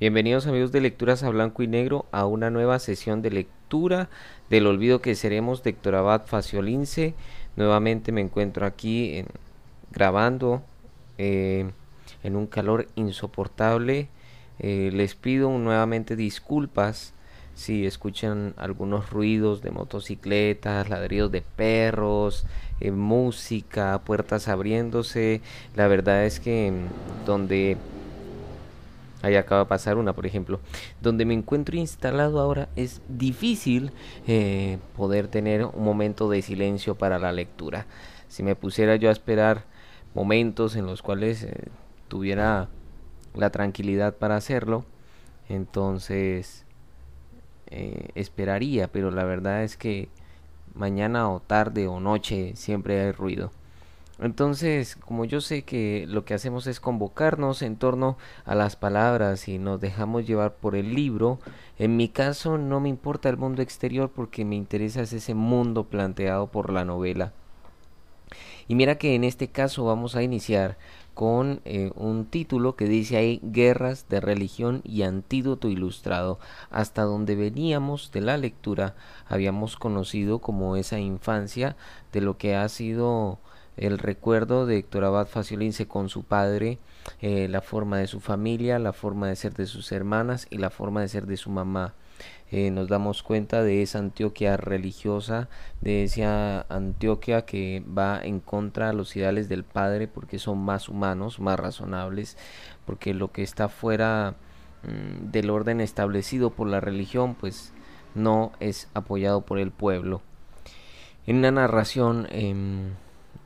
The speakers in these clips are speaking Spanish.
Bienvenidos amigos de Lecturas a Blanco y Negro a una nueva sesión de lectura del olvido que seremos de Héctor Abad Faciolince. Nuevamente me encuentro aquí grabando eh, en un calor insoportable. Eh, les pido nuevamente disculpas si escuchan algunos ruidos de motocicletas, ladridos de perros, eh, música, puertas abriéndose. La verdad es que mm, donde Ahí acaba de pasar una, por ejemplo. Donde me encuentro instalado ahora es difícil eh, poder tener un momento de silencio para la lectura. Si me pusiera yo a esperar momentos en los cuales eh, tuviera la tranquilidad para hacerlo, entonces eh, esperaría, pero la verdad es que mañana o tarde o noche siempre hay ruido. Entonces, como yo sé que lo que hacemos es convocarnos en torno a las palabras y nos dejamos llevar por el libro, en mi caso no me importa el mundo exterior porque me interesa ese mundo planteado por la novela. Y mira que en este caso vamos a iniciar con eh, un título que dice ahí Guerras de Religión y Antídoto Ilustrado. Hasta donde veníamos de la lectura habíamos conocido como esa infancia de lo que ha sido el recuerdo de Héctor Abad Faciolince con su padre, eh, la forma de su familia, la forma de ser de sus hermanas y la forma de ser de su mamá. Eh, nos damos cuenta de esa Antioquia religiosa, de esa Antioquia que va en contra de los ideales del Padre porque son más humanos, más razonables, porque lo que está fuera mm, del orden establecido por la religión, pues no es apoyado por el pueblo. En una narración... Em,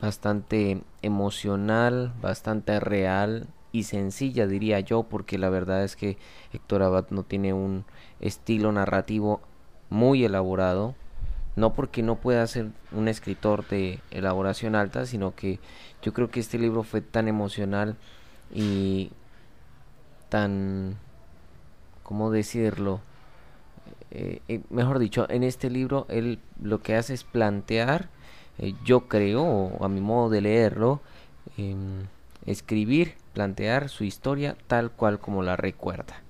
bastante emocional, bastante real y sencilla diría yo, porque la verdad es que Héctor Abad no tiene un estilo narrativo muy elaborado, no porque no pueda ser un escritor de elaboración alta, sino que yo creo que este libro fue tan emocional y tan, ¿cómo decirlo? Eh, eh, mejor dicho, en este libro él lo que hace es plantear eh, yo creo, a mi modo de leerlo, em, escribir, plantear su historia tal cual como la recuerda.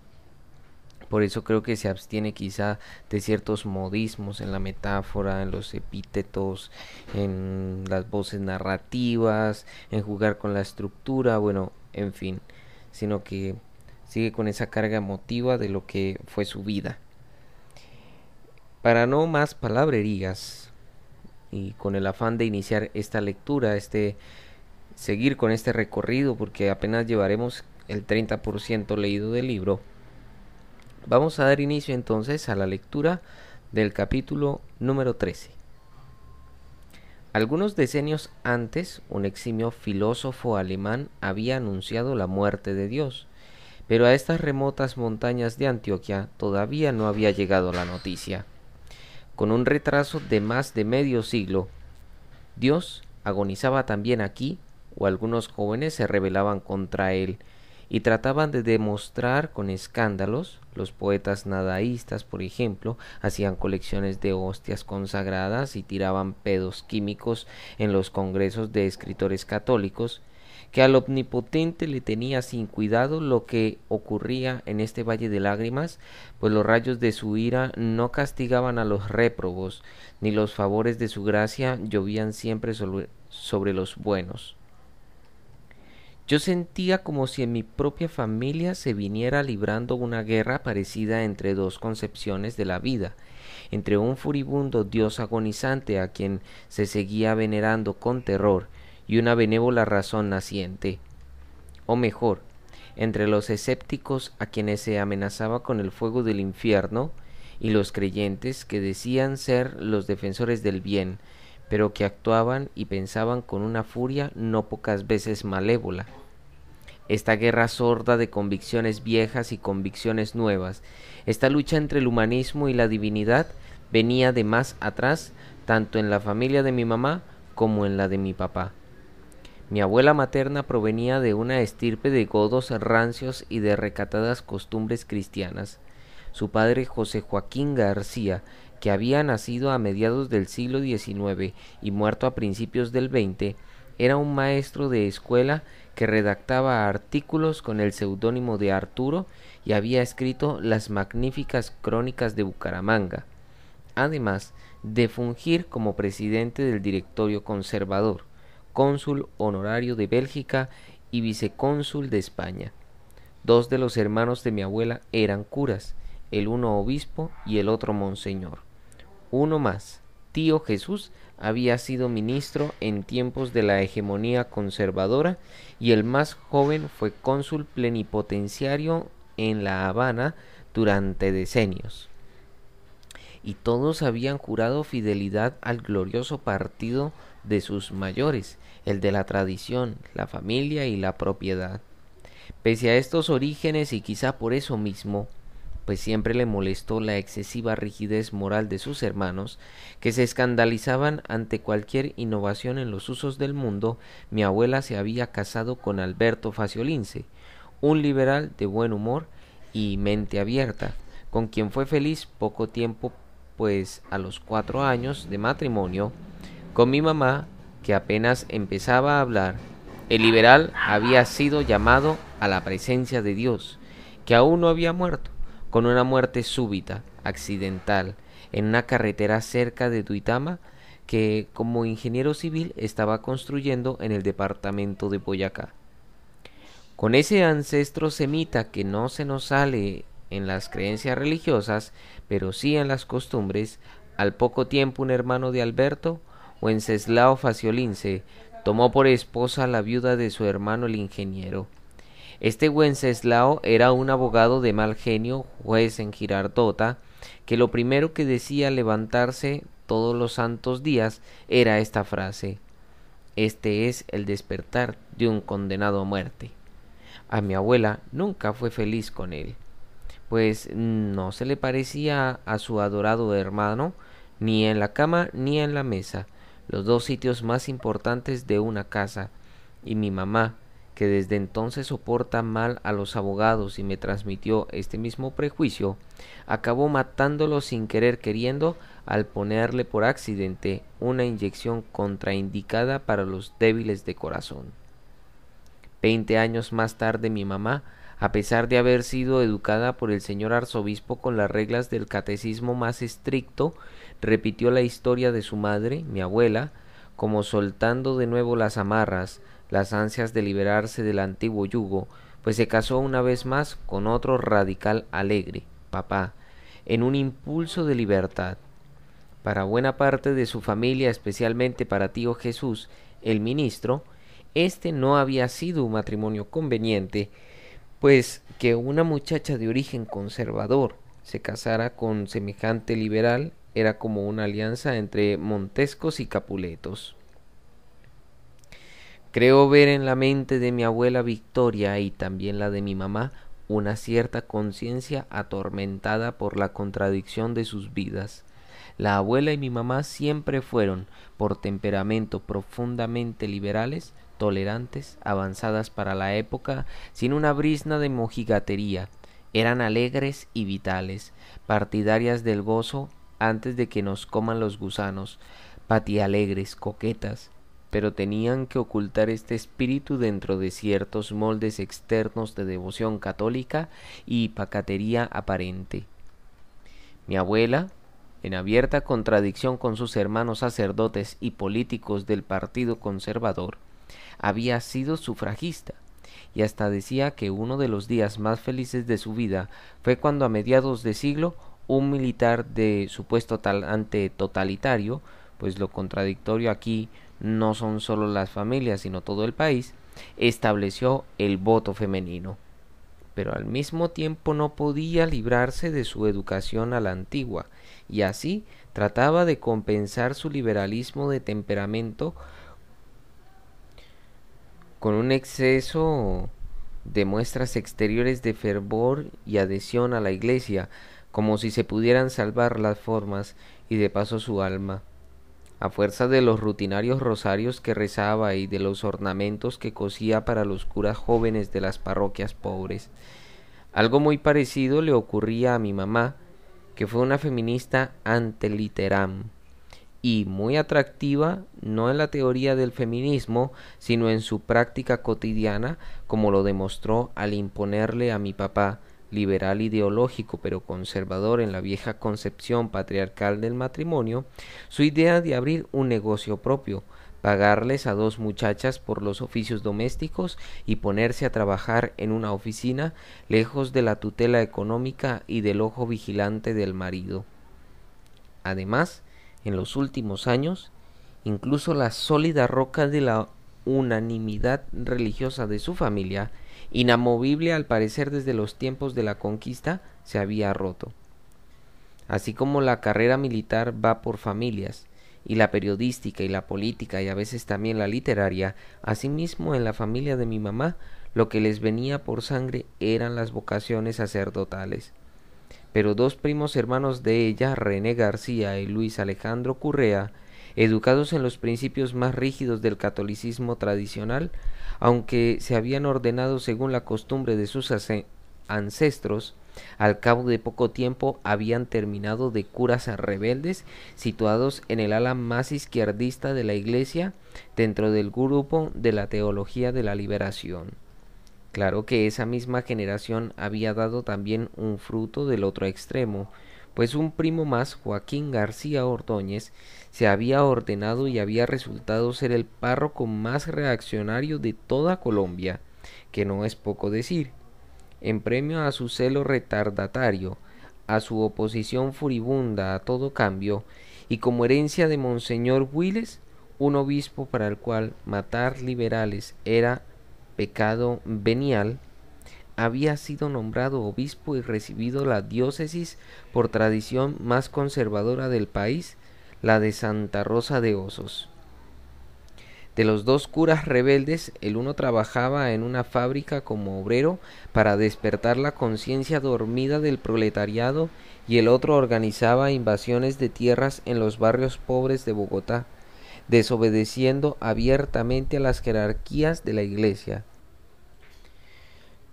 Por eso creo que se abstiene quizá de ciertos modismos en la metáfora, en los epítetos, en las voces narrativas, en jugar con la estructura, bueno, en fin, sino que sigue con esa carga emotiva de lo que fue su vida. Para no más palabrerías, y con el afán de iniciar esta lectura, este seguir con este recorrido porque apenas llevaremos el 30% leído del libro. Vamos a dar inicio entonces a la lectura del capítulo número 13. Algunos decenios antes, un eximio filósofo alemán había anunciado la muerte de Dios, pero a estas remotas montañas de Antioquia todavía no había llegado la noticia. Con un retraso de más de medio siglo, Dios agonizaba también aquí, o algunos jóvenes se rebelaban contra él y trataban de demostrar con escándalos, los poetas nadaístas, por ejemplo, hacían colecciones de hostias consagradas y tiraban pedos químicos en los congresos de escritores católicos, que al omnipotente le tenía sin cuidado lo que ocurría en este valle de lágrimas, pues los rayos de su ira no castigaban a los réprobos, ni los favores de su gracia llovían siempre sobre, sobre los buenos. Yo sentía como si en mi propia familia se viniera librando una guerra parecida entre dos concepciones de la vida, entre un furibundo dios agonizante a quien se seguía venerando con terror y una benévola razón naciente. O mejor, entre los escépticos a quienes se amenazaba con el fuego del infierno y los creyentes que decían ser los defensores del bien, pero que actuaban y pensaban con una furia no pocas veces malévola. Esta guerra sorda de convicciones viejas y convicciones nuevas, esta lucha entre el humanismo y la divinidad venía de más atrás, tanto en la familia de mi mamá como en la de mi papá. Mi abuela materna provenía de una estirpe de godos rancios y de recatadas costumbres cristianas. Su padre José Joaquín García, que había nacido a mediados del siglo XIX y muerto a principios del XX, era un maestro de escuela que redactaba artículos con el seudónimo de Arturo y había escrito las magníficas crónicas de Bucaramanga, además de fungir como presidente del directorio conservador cónsul honorario de Bélgica y vicecónsul de España. Dos de los hermanos de mi abuela eran curas, el uno obispo y el otro monseñor. Uno más, tío Jesús, había sido ministro en tiempos de la hegemonía conservadora y el más joven fue cónsul plenipotenciario en La Habana durante decenios. Y todos habían jurado fidelidad al glorioso partido de sus mayores, el de la tradición, la familia y la propiedad. Pese a estos orígenes y quizá por eso mismo, pues siempre le molestó la excesiva rigidez moral de sus hermanos, que se escandalizaban ante cualquier innovación en los usos del mundo, mi abuela se había casado con Alberto Faciolince, un liberal de buen humor y mente abierta, con quien fue feliz poco tiempo, pues a los cuatro años de matrimonio, con mi mamá, que apenas empezaba a hablar, el liberal había sido llamado a la presencia de Dios, que aún no había muerto, con una muerte súbita, accidental, en una carretera cerca de tuitama que como ingeniero civil estaba construyendo en el departamento de Boyacá. Con ese ancestro semita que no se nos sale en las creencias religiosas, pero sí en las costumbres, al poco tiempo un hermano de Alberto Wenceslao Faciolince tomó por esposa la viuda de su hermano el ingeniero. Este Wenceslao era un abogado de mal genio, juez en Girardota, que lo primero que decía levantarse todos los santos días era esta frase Este es el despertar de un condenado a muerte. A mi abuela nunca fue feliz con él, pues no se le parecía a su adorado hermano, ni en la cama ni en la mesa, los dos sitios más importantes de una casa, y mi mamá, que desde entonces soporta mal a los abogados y me transmitió este mismo prejuicio, acabó matándolo sin querer queriendo al ponerle por accidente una inyección contraindicada para los débiles de corazón. Veinte años más tarde mi mamá, a pesar de haber sido educada por el señor arzobispo con las reglas del catecismo más estricto, repitió la historia de su madre, mi abuela, como soltando de nuevo las amarras, las ansias de liberarse del antiguo yugo, pues se casó una vez más con otro radical alegre, papá, en un impulso de libertad. Para buena parte de su familia, especialmente para tío Jesús, el ministro, este no había sido un matrimonio conveniente, pues que una muchacha de origen conservador se casara con semejante liberal era como una alianza entre Montescos y Capuletos. Creo ver en la mente de mi abuela Victoria y también la de mi mamá una cierta conciencia atormentada por la contradicción de sus vidas. La abuela y mi mamá siempre fueron, por temperamento profundamente liberales, tolerantes, avanzadas para la época, sin una brisna de mojigatería. Eran alegres y vitales, partidarias del gozo antes de que nos coman los gusanos, patialegres, coquetas, pero tenían que ocultar este espíritu dentro de ciertos moldes externos de devoción católica y pacatería aparente. Mi abuela, en abierta contradicción con sus hermanos sacerdotes y políticos del Partido Conservador, había sido sufragista, y hasta decía que uno de los días más felices de su vida fue cuando a mediados de siglo un militar de supuesto talante totalitario, pues lo contradictorio aquí no son solo las familias, sino todo el país, estableció el voto femenino. Pero al mismo tiempo no podía librarse de su educación a la antigua, y así trataba de compensar su liberalismo de temperamento con un exceso de muestras exteriores de fervor y adhesión a la Iglesia, como si se pudieran salvar las formas y de paso su alma. A fuerza de los rutinarios rosarios que rezaba y de los ornamentos que cosía para los curas jóvenes de las parroquias pobres. Algo muy parecido le ocurría a mi mamá, que fue una feminista anteliteram y muy atractiva no en la teoría del feminismo, sino en su práctica cotidiana, como lo demostró al imponerle a mi papá liberal ideológico pero conservador en la vieja concepción patriarcal del matrimonio, su idea de abrir un negocio propio, pagarles a dos muchachas por los oficios domésticos y ponerse a trabajar en una oficina lejos de la tutela económica y del ojo vigilante del marido. Además, en los últimos años, incluso la sólida roca de la unanimidad religiosa de su familia inamovible al parecer desde los tiempos de la conquista, se había roto. Así como la carrera militar va por familias, y la periodística y la política y a veces también la literaria, asimismo en la familia de mi mamá, lo que les venía por sangre eran las vocaciones sacerdotales. Pero dos primos hermanos de ella, René García y Luis Alejandro Currea, educados en los principios más rígidos del catolicismo tradicional, aunque se habían ordenado según la costumbre de sus ancestros, al cabo de poco tiempo habían terminado de curas rebeldes situados en el ala más izquierdista de la Iglesia dentro del grupo de la teología de la liberación. Claro que esa misma generación había dado también un fruto del otro extremo, pues un primo más, Joaquín García Ordóñez, se había ordenado y había resultado ser el párroco más reaccionario de toda Colombia, que no es poco decir. En premio a su celo retardatario, a su oposición furibunda a todo cambio, y como herencia de Monseñor Willes, un obispo para el cual matar liberales era pecado venial, había sido nombrado obispo y recibido la diócesis por tradición más conservadora del país la de Santa Rosa de Osos. De los dos curas rebeldes, el uno trabajaba en una fábrica como obrero para despertar la conciencia dormida del proletariado y el otro organizaba invasiones de tierras en los barrios pobres de Bogotá, desobedeciendo abiertamente a las jerarquías de la iglesia.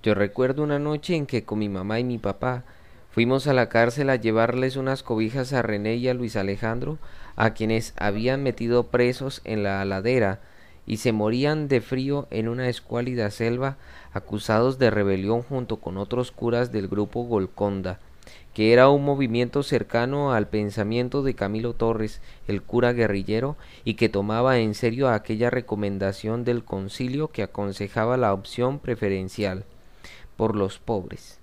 Yo recuerdo una noche en que con mi mamá y mi papá Fuimos a la cárcel a llevarles unas cobijas a René y a Luis Alejandro, a quienes habían metido presos en la aladera y se morían de frío en una escuálida selva, acusados de rebelión junto con otros curas del grupo Golconda, que era un movimiento cercano al pensamiento de Camilo Torres, el cura guerrillero, y que tomaba en serio aquella recomendación del concilio que aconsejaba la opción preferencial por los pobres.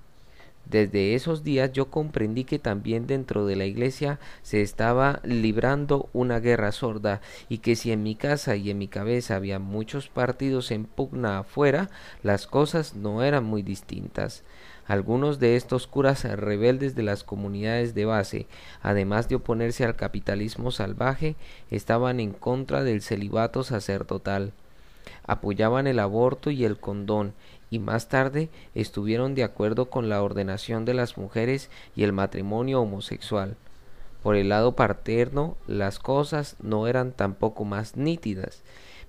Desde esos días yo comprendí que también dentro de la iglesia se estaba librando una guerra sorda y que si en mi casa y en mi cabeza había muchos partidos en pugna afuera, las cosas no eran muy distintas. Algunos de estos curas rebeldes de las comunidades de base, además de oponerse al capitalismo salvaje, estaban en contra del celibato sacerdotal. Apoyaban el aborto y el condón y más tarde estuvieron de acuerdo con la ordenación de las mujeres y el matrimonio homosexual. Por el lado paterno, las cosas no eran tampoco más nítidas.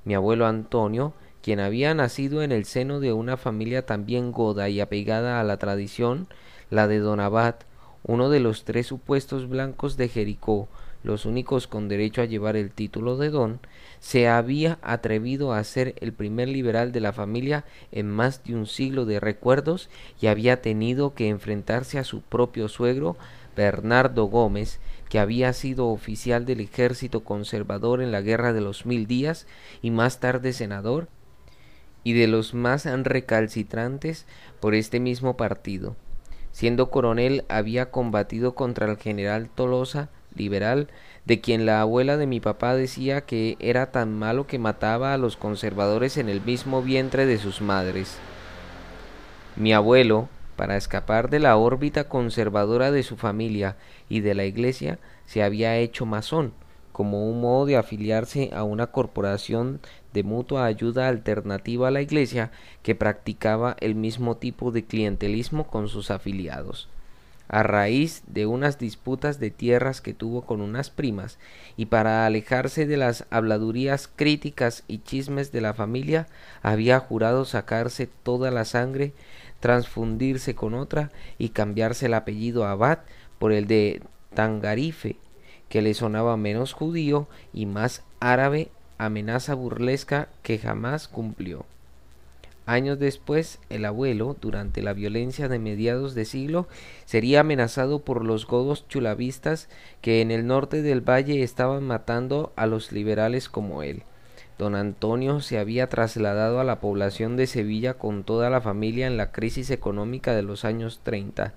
Mi abuelo Antonio, quien había nacido en el seno de una familia también goda y apegada a la tradición, la de Don Abad, uno de los tres supuestos blancos de Jericó, los únicos con derecho a llevar el título de don, se había atrevido a ser el primer liberal de la familia en más de un siglo de recuerdos y había tenido que enfrentarse a su propio suegro, Bernardo Gómez, que había sido oficial del ejército conservador en la Guerra de los Mil Días y más tarde senador, y de los más recalcitrantes por este mismo partido. Siendo coronel había combatido contra el general Tolosa, liberal, de quien la abuela de mi papá decía que era tan malo que mataba a los conservadores en el mismo vientre de sus madres. Mi abuelo, para escapar de la órbita conservadora de su familia y de la iglesia, se había hecho masón, como un modo de afiliarse a una corporación de mutua ayuda alternativa a la iglesia que practicaba el mismo tipo de clientelismo con sus afiliados a raíz de unas disputas de tierras que tuvo con unas primas, y para alejarse de las habladurías críticas y chismes de la familia, había jurado sacarse toda la sangre, transfundirse con otra y cambiarse el apellido Abad por el de Tangarife, que le sonaba menos judío y más árabe, amenaza burlesca que jamás cumplió. Años después, el abuelo, durante la violencia de mediados de siglo, sería amenazado por los godos chulavistas que en el norte del valle estaban matando a los liberales como él. Don Antonio se había trasladado a la población de Sevilla con toda la familia en la crisis económica de los años treinta.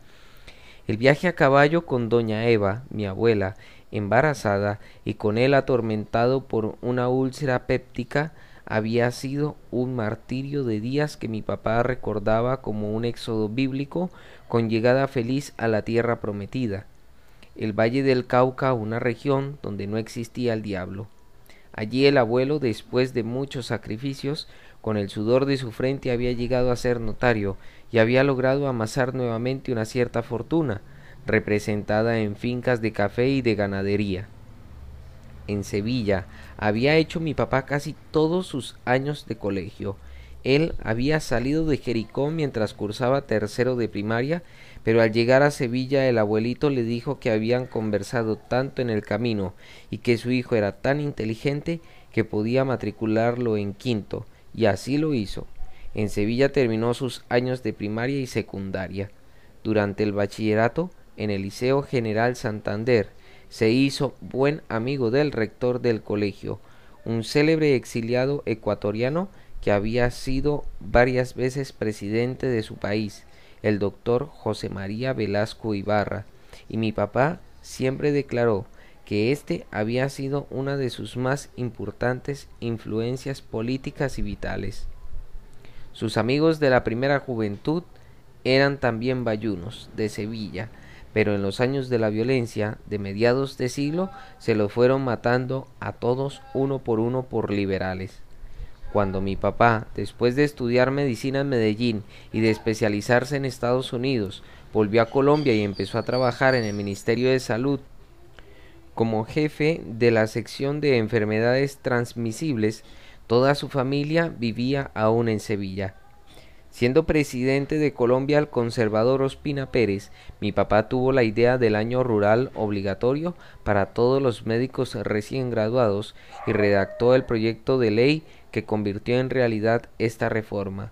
El viaje a caballo con doña Eva, mi abuela, embarazada, y con él atormentado por una úlcera péptica, había sido un martirio de días que mi papá recordaba como un éxodo bíblico con llegada feliz a la tierra prometida, el Valle del Cauca, una región donde no existía el diablo. Allí el abuelo, después de muchos sacrificios, con el sudor de su frente había llegado a ser notario y había logrado amasar nuevamente una cierta fortuna, representada en fincas de café y de ganadería. En Sevilla, había hecho mi papá casi todos sus años de colegio. Él había salido de Jericó mientras cursaba tercero de primaria, pero al llegar a Sevilla el abuelito le dijo que habían conversado tanto en el camino y que su hijo era tan inteligente que podía matricularlo en quinto, y así lo hizo. En Sevilla terminó sus años de primaria y secundaria. Durante el bachillerato, en el Liceo General Santander, se hizo buen amigo del rector del colegio, un célebre exiliado ecuatoriano que había sido varias veces presidente de su país, el doctor José María Velasco Ibarra, y mi papá siempre declaró que éste había sido una de sus más importantes influencias políticas y vitales. Sus amigos de la primera juventud eran también bayunos de Sevilla, pero en los años de la violencia de mediados de siglo se lo fueron matando a todos uno por uno por liberales. Cuando mi papá, después de estudiar medicina en Medellín y de especializarse en Estados Unidos, volvió a Colombia y empezó a trabajar en el Ministerio de Salud como jefe de la sección de enfermedades transmisibles, toda su familia vivía aún en Sevilla. Siendo presidente de Colombia el conservador Ospina Pérez, mi papá tuvo la idea del año rural obligatorio para todos los médicos recién graduados y redactó el proyecto de ley que convirtió en realidad esta reforma.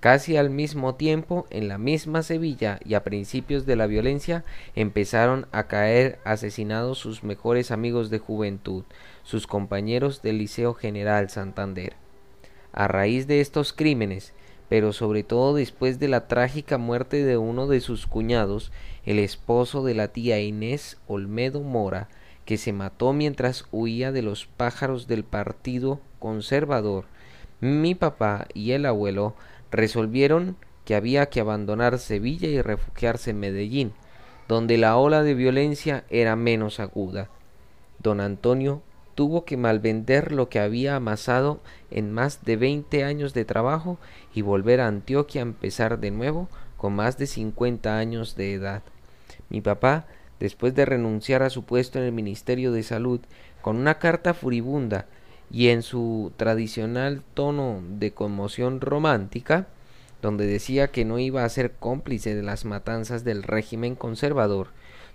Casi al mismo tiempo, en la misma Sevilla y a principios de la violencia, empezaron a caer asesinados sus mejores amigos de juventud, sus compañeros del Liceo General Santander. A raíz de estos crímenes, pero sobre todo después de la trágica muerte de uno de sus cuñados, el esposo de la tía Inés Olmedo Mora, que se mató mientras huía de los pájaros del Partido Conservador, mi papá y el abuelo resolvieron que había que abandonar Sevilla y refugiarse en Medellín, donde la ola de violencia era menos aguda. Don Antonio tuvo que malvender lo que había amasado en más de veinte años de trabajo y volver a Antioquia a empezar de nuevo con más de 50 años de edad. Mi papá, después de renunciar a su puesto en el Ministerio de Salud, con una carta furibunda y en su tradicional tono de conmoción romántica, donde decía que no iba a ser cómplice de las matanzas del régimen conservador,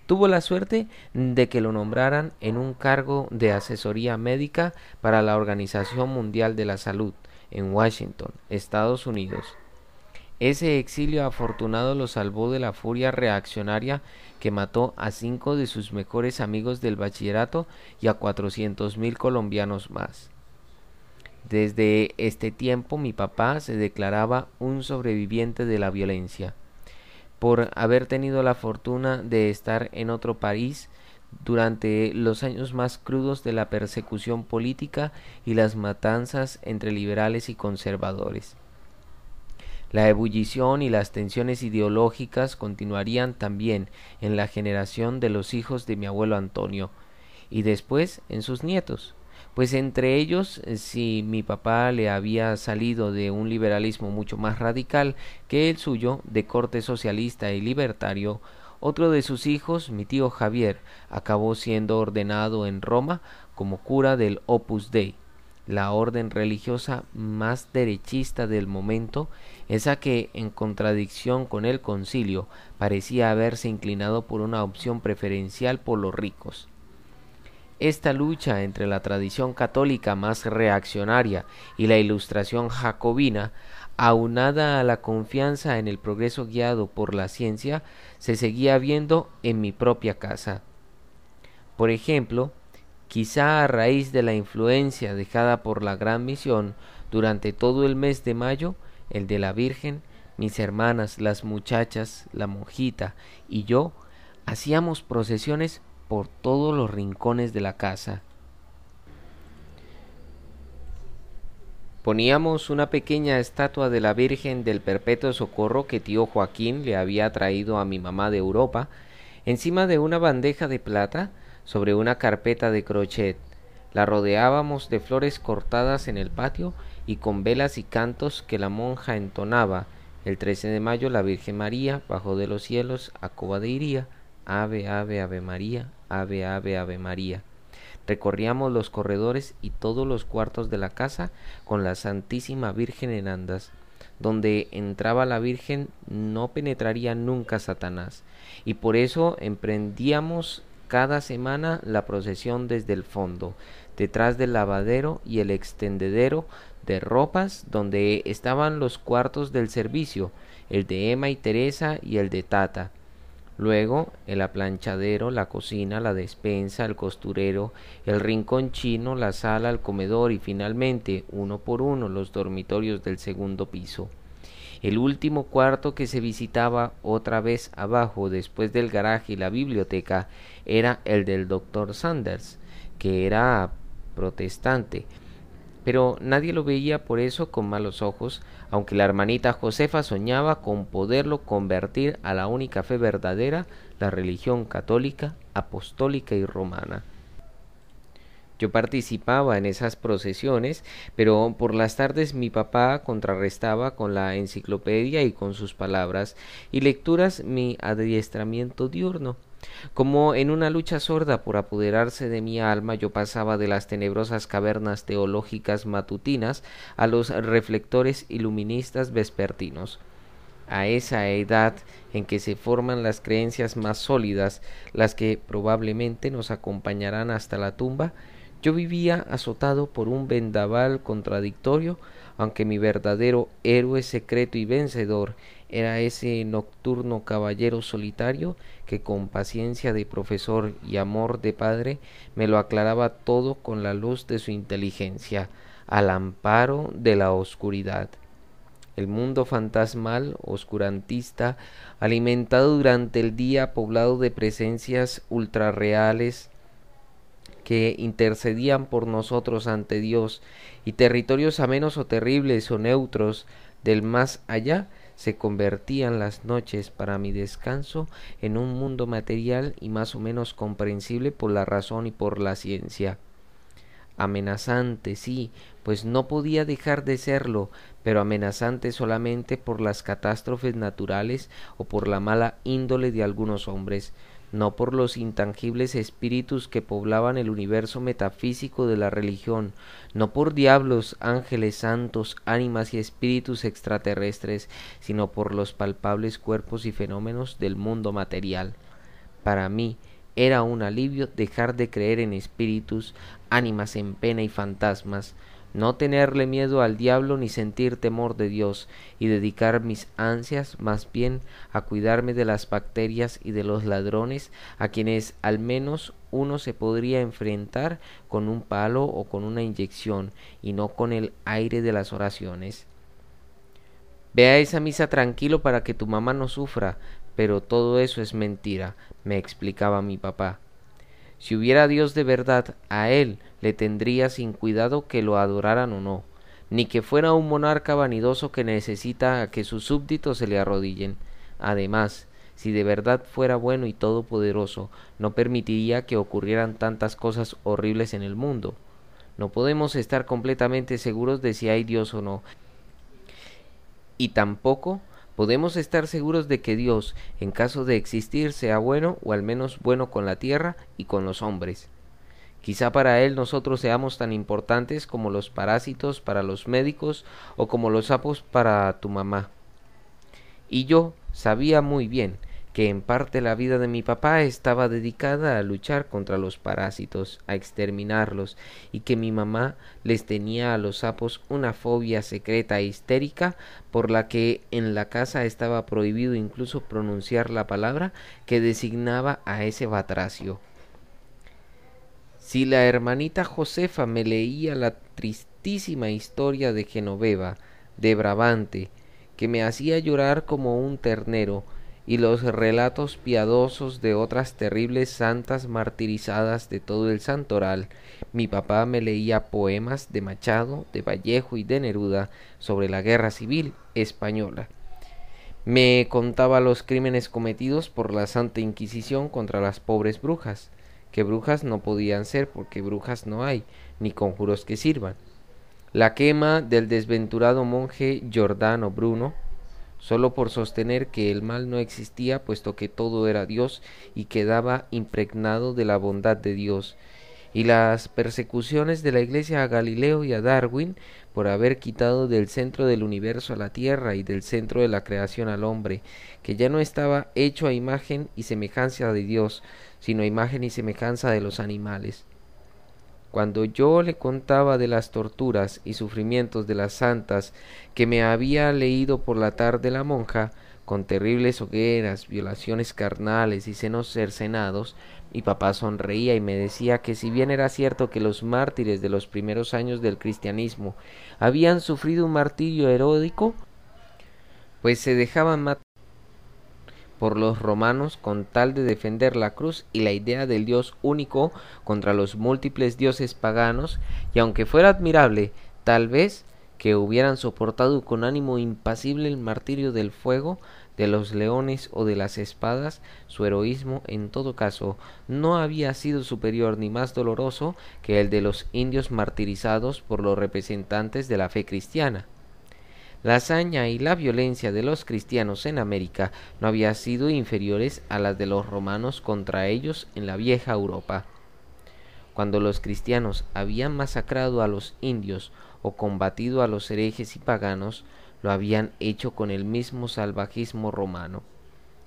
tuvo la suerte de que lo nombraran en un cargo de asesoría médica para la Organización Mundial de la Salud, en Washington, Estados Unidos. Ese exilio afortunado lo salvó de la furia reaccionaria que mató a cinco de sus mejores amigos del bachillerato y a mil colombianos más. Desde este tiempo mi papá se declaraba un sobreviviente de la violencia. Por haber tenido la fortuna de estar en otro país, durante los años más crudos de la persecución política y las matanzas entre liberales y conservadores. La ebullición y las tensiones ideológicas continuarían también en la generación de los hijos de mi abuelo Antonio y después en sus nietos, pues entre ellos eh, si mi papá le había salido de un liberalismo mucho más radical que el suyo de corte socialista y libertario, otro de sus hijos, mi tío Javier, acabó siendo ordenado en Roma como cura del Opus Dei, la orden religiosa más derechista del momento, esa que, en contradicción con el concilio, parecía haberse inclinado por una opción preferencial por los ricos. Esta lucha entre la tradición católica más reaccionaria y la ilustración jacobina aunada a la confianza en el progreso guiado por la ciencia, se seguía viendo en mi propia casa. Por ejemplo, quizá a raíz de la influencia dejada por la gran misión, durante todo el mes de mayo, el de la Virgen, mis hermanas, las muchachas, la monjita y yo hacíamos procesiones por todos los rincones de la casa, Poníamos una pequeña estatua de la Virgen del Perpetuo Socorro que tío Joaquín le había traído a mi mamá de Europa, encima de una bandeja de plata sobre una carpeta de crochet. La rodeábamos de flores cortadas en el patio y con velas y cantos que la monja entonaba. El 13 de mayo la Virgen María bajó de los cielos a de Iría. Ave, ave, ave María, ave, ave, ave María. Recorríamos los corredores y todos los cuartos de la casa con la Santísima Virgen en andas. Donde entraba la Virgen no penetraría nunca Satanás. Y por eso emprendíamos cada semana la procesión desde el fondo, detrás del lavadero y el extendedero de ropas donde estaban los cuartos del servicio, el de Emma y Teresa y el de Tata Luego, el aplanchadero, la cocina, la despensa, el costurero, el rincón chino, la sala, el comedor y finalmente, uno por uno, los dormitorios del segundo piso. El último cuarto que se visitaba otra vez abajo, después del garaje y la biblioteca, era el del doctor Sanders, que era protestante, pero nadie lo veía por eso con malos ojos, aunque la hermanita Josefa soñaba con poderlo convertir a la única fe verdadera, la religión católica, apostólica y romana. Yo participaba en esas procesiones, pero por las tardes mi papá contrarrestaba con la enciclopedia y con sus palabras y lecturas mi adiestramiento diurno. Como en una lucha sorda por apoderarse de mi alma, yo pasaba de las tenebrosas cavernas teológicas matutinas a los reflectores iluministas vespertinos. A esa edad en que se forman las creencias más sólidas, las que probablemente nos acompañarán hasta la tumba, yo vivía azotado por un vendaval contradictorio, aunque mi verdadero héroe secreto y vencedor era ese nocturno caballero solitario que con paciencia de profesor y amor de padre me lo aclaraba todo con la luz de su inteligencia, al amparo de la oscuridad. El mundo fantasmal, oscurantista, alimentado durante el día, poblado de presencias ultrarreales, que intercedían por nosotros ante Dios, y territorios amenos o terribles o neutros del más allá, se convertían las noches para mi descanso en un mundo material y más o menos comprensible por la razón y por la ciencia. Amenazante, sí, pues no podía dejar de serlo, pero amenazante solamente por las catástrofes naturales o por la mala índole de algunos hombres, no por los intangibles espíritus que poblaban el universo metafísico de la religión, no por diablos, ángeles, santos, ánimas y espíritus extraterrestres, sino por los palpables cuerpos y fenómenos del mundo material. Para mí era un alivio dejar de creer en espíritus, ánimas en pena y fantasmas, no tenerle miedo al diablo ni sentir temor de Dios, y dedicar mis ansias más bien a cuidarme de las bacterias y de los ladrones, a quienes al menos uno se podría enfrentar con un palo o con una inyección, y no con el aire de las oraciones. Ve a esa misa tranquilo para que tu mamá no sufra, pero todo eso es mentira, me explicaba mi papá. Si hubiera Dios de verdad, a él le tendría sin cuidado que lo adoraran o no, ni que fuera un monarca vanidoso que necesita que sus súbditos se le arrodillen. Además, si de verdad fuera bueno y todopoderoso, no permitiría que ocurrieran tantas cosas horribles en el mundo. No podemos estar completamente seguros de si hay Dios o no, y tampoco Podemos estar seguros de que Dios, en caso de existir, sea bueno o al menos bueno con la tierra y con los hombres. Quizá para Él nosotros seamos tan importantes como los parásitos para los médicos o como los sapos para tu mamá. Y yo sabía muy bien que en parte la vida de mi papá estaba dedicada a luchar contra los parásitos, a exterminarlos, y que mi mamá les tenía a los sapos una fobia secreta e histérica por la que en la casa estaba prohibido incluso pronunciar la palabra que designaba a ese batracio. Si la hermanita Josefa me leía la tristísima historia de Genoveva, de Brabante, que me hacía llorar como un ternero, y los relatos piadosos de otras terribles santas martirizadas de todo el santoral, mi papá me leía poemas de Machado, de Vallejo y de Neruda sobre la guerra civil española. Me contaba los crímenes cometidos por la Santa Inquisición contra las pobres brujas, que brujas no podían ser porque brujas no hay, ni conjuros que sirvan. La quema del desventurado monje Giordano Bruno, solo por sostener que el mal no existía, puesto que todo era Dios y quedaba impregnado de la bondad de Dios. Y las persecuciones de la Iglesia a Galileo y a Darwin por haber quitado del centro del universo a la tierra y del centro de la creación al hombre, que ya no estaba hecho a imagen y semejanza de Dios, sino a imagen y semejanza de los animales. Cuando yo le contaba de las torturas y sufrimientos de las santas que me había leído por la tarde la monja, con terribles hogueras, violaciones carnales y senos cercenados, mi papá sonreía y me decía que si bien era cierto que los mártires de los primeros años del cristianismo habían sufrido un martirio heródico, pues se dejaban matar por los romanos con tal de defender la cruz y la idea del Dios único contra los múltiples dioses paganos, y aunque fuera admirable, tal vez que hubieran soportado con ánimo impasible el martirio del fuego, de los leones o de las espadas, su heroísmo en todo caso no había sido superior ni más doloroso que el de los indios martirizados por los representantes de la fe cristiana. La hazaña y la violencia de los cristianos en América no había sido inferiores a las de los romanos contra ellos en la vieja Europa. Cuando los cristianos habían masacrado a los indios o combatido a los herejes y paganos, lo habían hecho con el mismo salvajismo romano.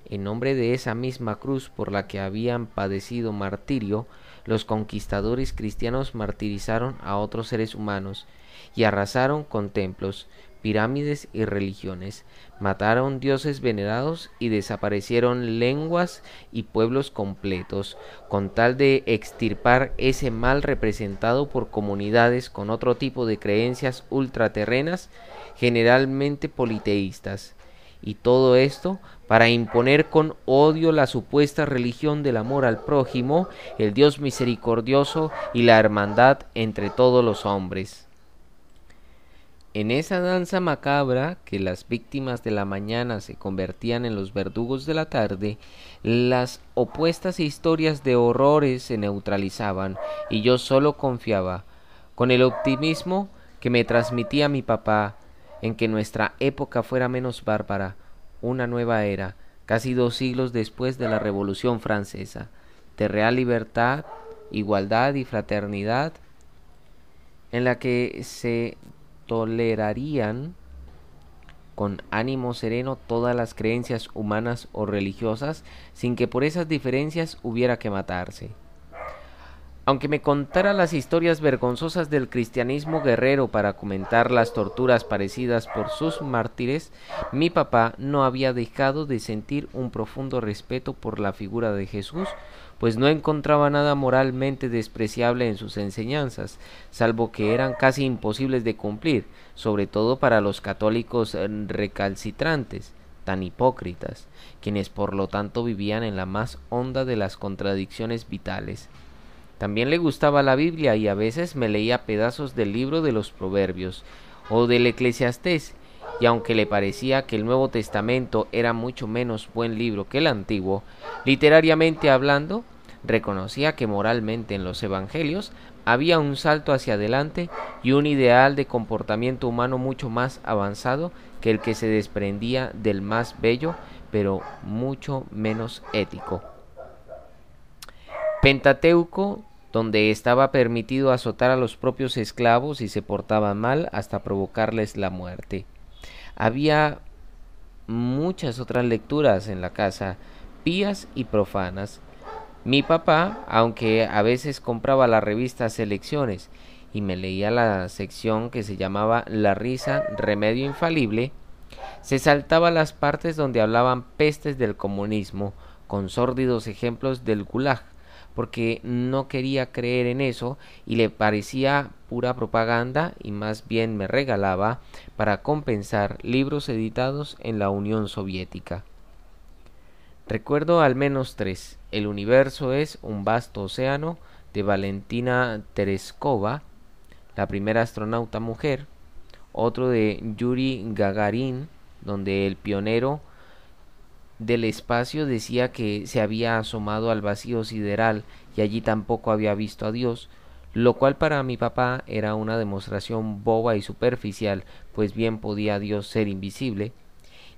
En nombre de esa misma cruz por la que habían padecido martirio, los conquistadores cristianos martirizaron a otros seres humanos y arrasaron con templos, pirámides y religiones, mataron dioses venerados y desaparecieron lenguas y pueblos completos, con tal de extirpar ese mal representado por comunidades con otro tipo de creencias ultraterrenas, generalmente politeístas. Y todo esto para imponer con odio la supuesta religión del amor al prójimo, el Dios misericordioso y la hermandad entre todos los hombres. En esa danza macabra, que las víctimas de la mañana se convertían en los verdugos de la tarde, las opuestas historias de horrores se neutralizaban y yo solo confiaba, con el optimismo que me transmitía mi papá, en que nuestra época fuera menos bárbara, una nueva era, casi dos siglos después de la Revolución Francesa, de real libertad, igualdad y fraternidad, en la que se tolerarían con ánimo sereno todas las creencias humanas o religiosas sin que por esas diferencias hubiera que matarse. Aunque me contara las historias vergonzosas del cristianismo guerrero para comentar las torturas parecidas por sus mártires, mi papá no había dejado de sentir un profundo respeto por la figura de Jesús pues no encontraba nada moralmente despreciable en sus enseñanzas, salvo que eran casi imposibles de cumplir, sobre todo para los católicos eh, recalcitrantes, tan hipócritas, quienes por lo tanto vivían en la más honda de las contradicciones vitales. También le gustaba la Biblia y a veces me leía pedazos del libro de los Proverbios o del Eclesiastés, y aunque le parecía que el Nuevo Testamento era mucho menos buen libro que el Antiguo, literariamente hablando, reconocía que moralmente en los evangelios había un salto hacia adelante y un ideal de comportamiento humano mucho más avanzado que el que se desprendía del más bello, pero mucho menos ético. Pentateuco, donde estaba permitido azotar a los propios esclavos y se portaban mal hasta provocarles la muerte. Había muchas otras lecturas en la casa, pías y profanas, mi papá, aunque a veces compraba la revista Selecciones y me leía la sección que se llamaba La risa, remedio infalible, se saltaba las partes donde hablaban pestes del comunismo, con sórdidos ejemplos del gulag, porque no quería creer en eso y le parecía pura propaganda y más bien me regalaba para compensar libros editados en la Unión Soviética. Recuerdo al menos tres. El universo es un vasto océano de Valentina Tereskova, la primera astronauta mujer. Otro de Yuri Gagarin, donde el pionero del espacio decía que se había asomado al vacío sideral y allí tampoco había visto a Dios, lo cual para mi papá era una demostración boba y superficial, pues bien podía Dios ser invisible.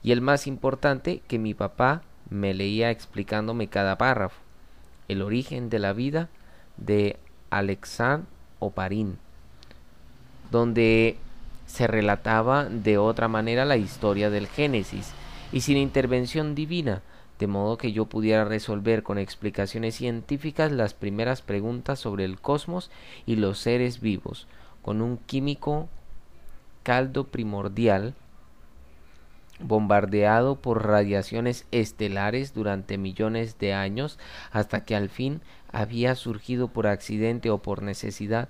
Y el más importante, que mi papá me leía explicándome cada párrafo. El origen de la vida de Alexandre Oparín donde se relataba de otra manera la historia del Génesis y sin intervención divina, de modo que yo pudiera resolver con explicaciones científicas las primeras preguntas sobre el cosmos y los seres vivos, con un químico caldo primordial bombardeado por radiaciones estelares durante millones de años hasta que al fin había surgido por accidente o por necesidad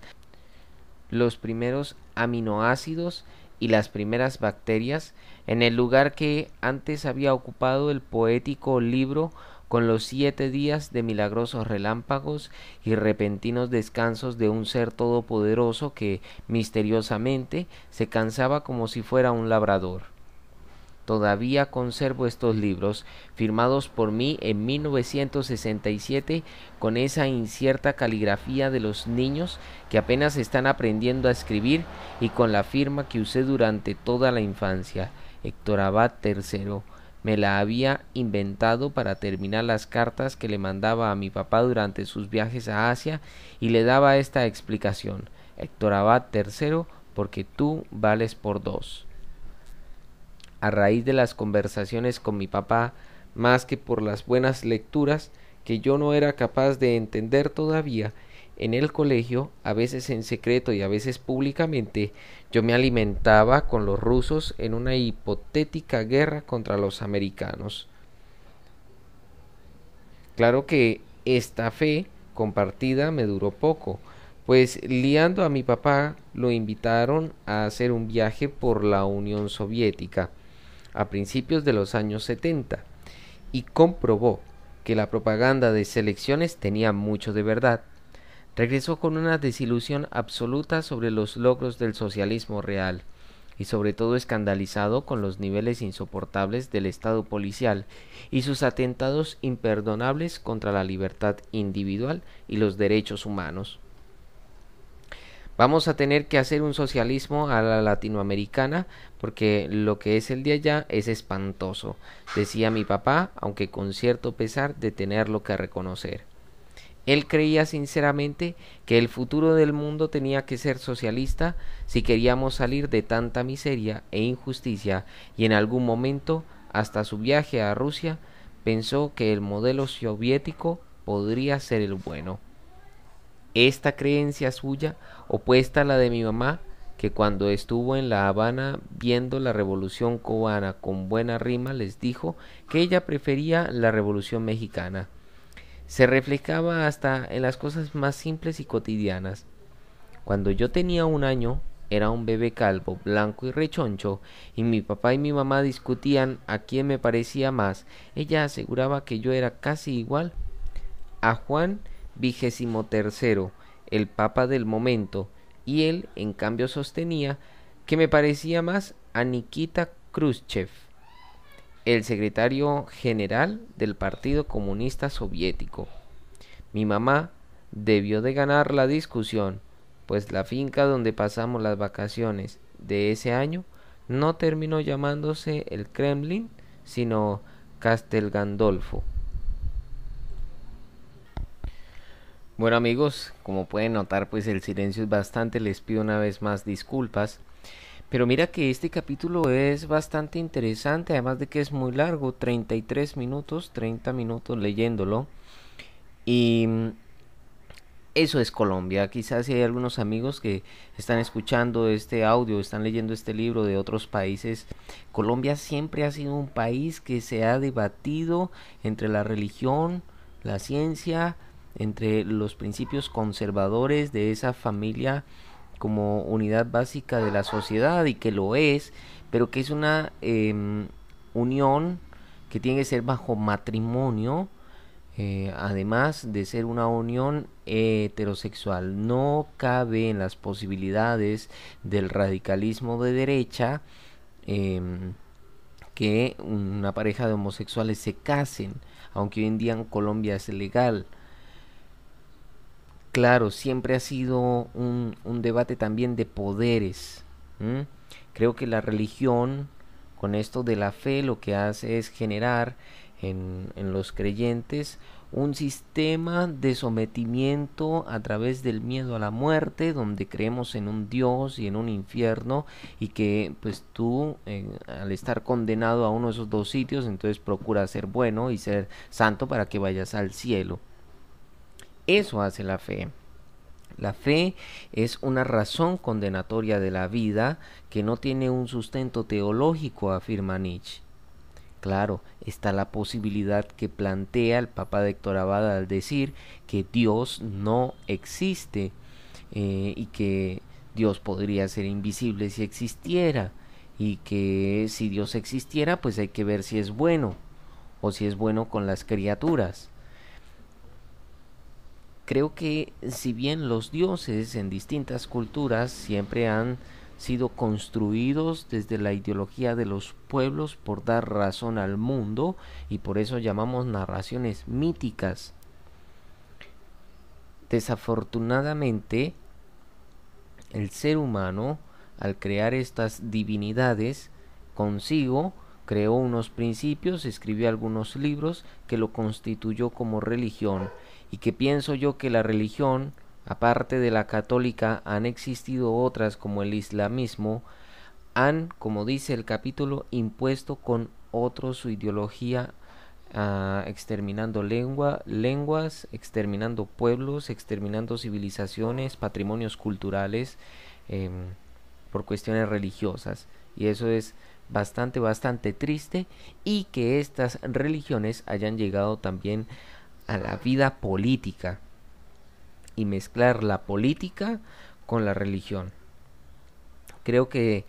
los primeros aminoácidos y las primeras bacterias en el lugar que antes había ocupado el poético libro con los siete días de milagrosos relámpagos y repentinos descansos de un ser todopoderoso que misteriosamente se cansaba como si fuera un labrador. Todavía conservo estos libros firmados por mí en 1967 con esa incierta caligrafía de los niños que apenas están aprendiendo a escribir y con la firma que usé durante toda la infancia, Héctor Abad III. Me la había inventado para terminar las cartas que le mandaba a mi papá durante sus viajes a Asia y le daba esta explicación. Héctor Abad III, porque tú vales por dos a raíz de las conversaciones con mi papá más que por las buenas lecturas que yo no era capaz de entender todavía, en el colegio, a veces en secreto y a veces públicamente, yo me alimentaba con los rusos en una hipotética guerra contra los americanos. Claro que esta fe compartida me duró poco, pues liando a mi papá lo invitaron a hacer un viaje por la Unión Soviética a principios de los años 70 y comprobó que la propaganda de selecciones tenía mucho de verdad. Regresó con una desilusión absoluta sobre los logros del socialismo real y sobre todo escandalizado con los niveles insoportables del Estado policial y sus atentados imperdonables contra la libertad individual y los derechos humanos. Vamos a tener que hacer un socialismo a la latinoamericana porque lo que es el de allá es espantoso, decía mi papá, aunque con cierto pesar de tenerlo que reconocer. Él creía sinceramente que el futuro del mundo tenía que ser socialista si queríamos salir de tanta miseria e injusticia y en algún momento, hasta su viaje a Rusia, pensó que el modelo soviético podría ser el bueno. Esta creencia suya, opuesta a la de mi mamá, que cuando estuvo en La Habana viendo la revolución cubana con buena rima les dijo que ella prefería la revolución mexicana. Se reflejaba hasta en las cosas más simples y cotidianas. Cuando yo tenía un año, era un bebé calvo, blanco y rechoncho, y mi papá y mi mamá discutían a quién me parecía más. Ella aseguraba que yo era casi igual a Juan vigésimo el papa del momento, y él, en cambio, sostenía que me parecía más a Nikita Khrushchev, el secretario general del Partido Comunista Soviético. Mi mamá debió de ganar la discusión, pues la finca donde pasamos las vacaciones de ese año no terminó llamándose el Kremlin, sino Castel Gandolfo. Bueno amigos, como pueden notar pues el silencio es bastante, les pido una vez más disculpas. Pero mira que este capítulo es bastante interesante, además de que es muy largo, 33 minutos, 30 minutos leyéndolo. Y eso es Colombia. Quizás si hay algunos amigos que están escuchando este audio, están leyendo este libro de otros países, Colombia siempre ha sido un país que se ha debatido entre la religión, la ciencia, entre los principios conservadores de esa familia como unidad básica de la sociedad y que lo es, pero que es una em, unión que tiene que ser bajo matrimonio, eh, además de ser una unión heterosexual. No cabe en las posibilidades del radicalismo de derecha em, que una pareja de homosexuales se casen, aunque hoy en día en Colombia es legal claro, siempre ha sido un, debate también de poderes. Creo que la religión, con esto de la fe, lo que hace es generar en, los creyentes un sistema de sometimiento a través del miedo a la muerte, donde creemos en un Dios y en un infierno, y que pues tú eh, al estar condenado a uno de esos dos sitios, entonces procura ser bueno y ser santo para que vayas al cielo. Eso hace la fe. La fe es una razón condenatoria de la vida que no tiene un sustento teológico, afirma Nietzsche. Claro, está la posibilidad que plantea el Papa de Héctor Abada al decir que Dios no existe eh, y que Dios podría ser invisible si existiera y que si Dios existiera pues hay que ver si es bueno o si es bueno con las criaturas. Creo que si bien los dioses en distintas culturas siempre han sido construidos desde la ideología de los pueblos por dar razón al mundo y por eso llamamos narraciones míticas. Desafortunadamente, el ser humano, al crear estas divinidades consigo, creó unos principios, escribió algunos libros que lo constituyó como religión y que pienso yo que la religión, aparte de la católica, han existido otras como el islamismo, han, como dice el capítulo, impuesto con otros su ideología, ah, exterminando lenguas, exterminando pueblos, exterminando civilizaciones, patrimonios culturales, em, por cuestiones religiosas. Y eso es bastante, bastante triste y que estas religiones hayan llegado también a a la vida política y mezclar la política con la religión. Creo que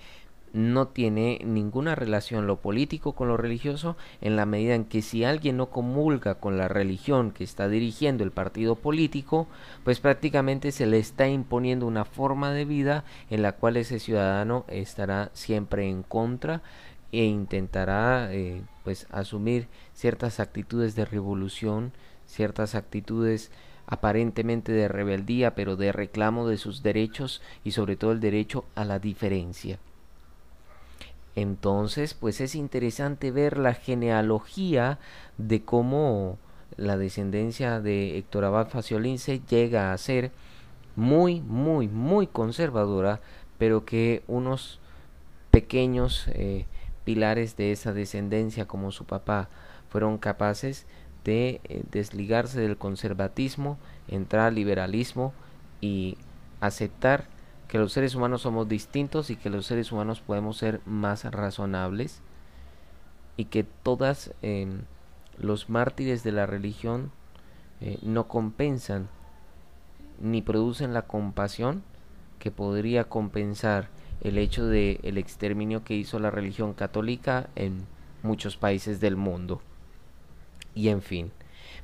no tiene ninguna relación lo político con lo religioso en la medida en que si alguien no comulga con la religión que está dirigiendo el partido político, pues prácticamente se le está imponiendo una forma de vida en la cual ese ciudadano estará siempre en contra e intentará eh, pues asumir ciertas actitudes de revolución ciertas actitudes aparentemente de rebeldía, pero de reclamo de sus derechos y sobre todo el derecho a la diferencia. Entonces, pues es interesante ver la genealogía de cómo la descendencia de Héctor Abad Faciolince llega a ser muy, muy, muy conservadora, pero que unos pequeños eh, pilares de esa descendencia, como su papá, fueron capaces de eh, desligarse del conservatismo, entrar al liberalismo y aceptar que los seres humanos somos distintos y que los seres humanos podemos ser más razonables y que todos em, los mártires de la religión eh, no compensan ni producen la compasión que podría compensar el hecho del exterminio que hizo la religión católica en muchos países del mundo y en fin.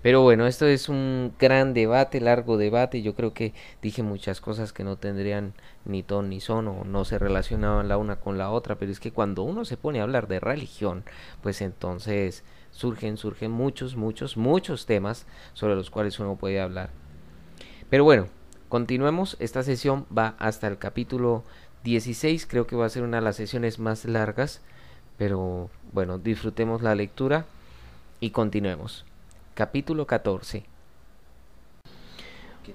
Pero bueno, esto es un gran debate, largo debate. Yo creo que dije muchas cosas que no tendrían ni ton ni son o no se relacionaban la una con la otra. Pero es que cuando uno se pone a hablar de religión, pues entonces surgen, surgen muchos, muchos, muchos temas sobre los cuales uno puede hablar. Pero bueno, continuemos. Esta sesión va hasta el capítulo 16. Creo que va a ser una de las sesiones más largas. Pero bueno, disfrutemos la lectura y continuemos. Capítulo 14.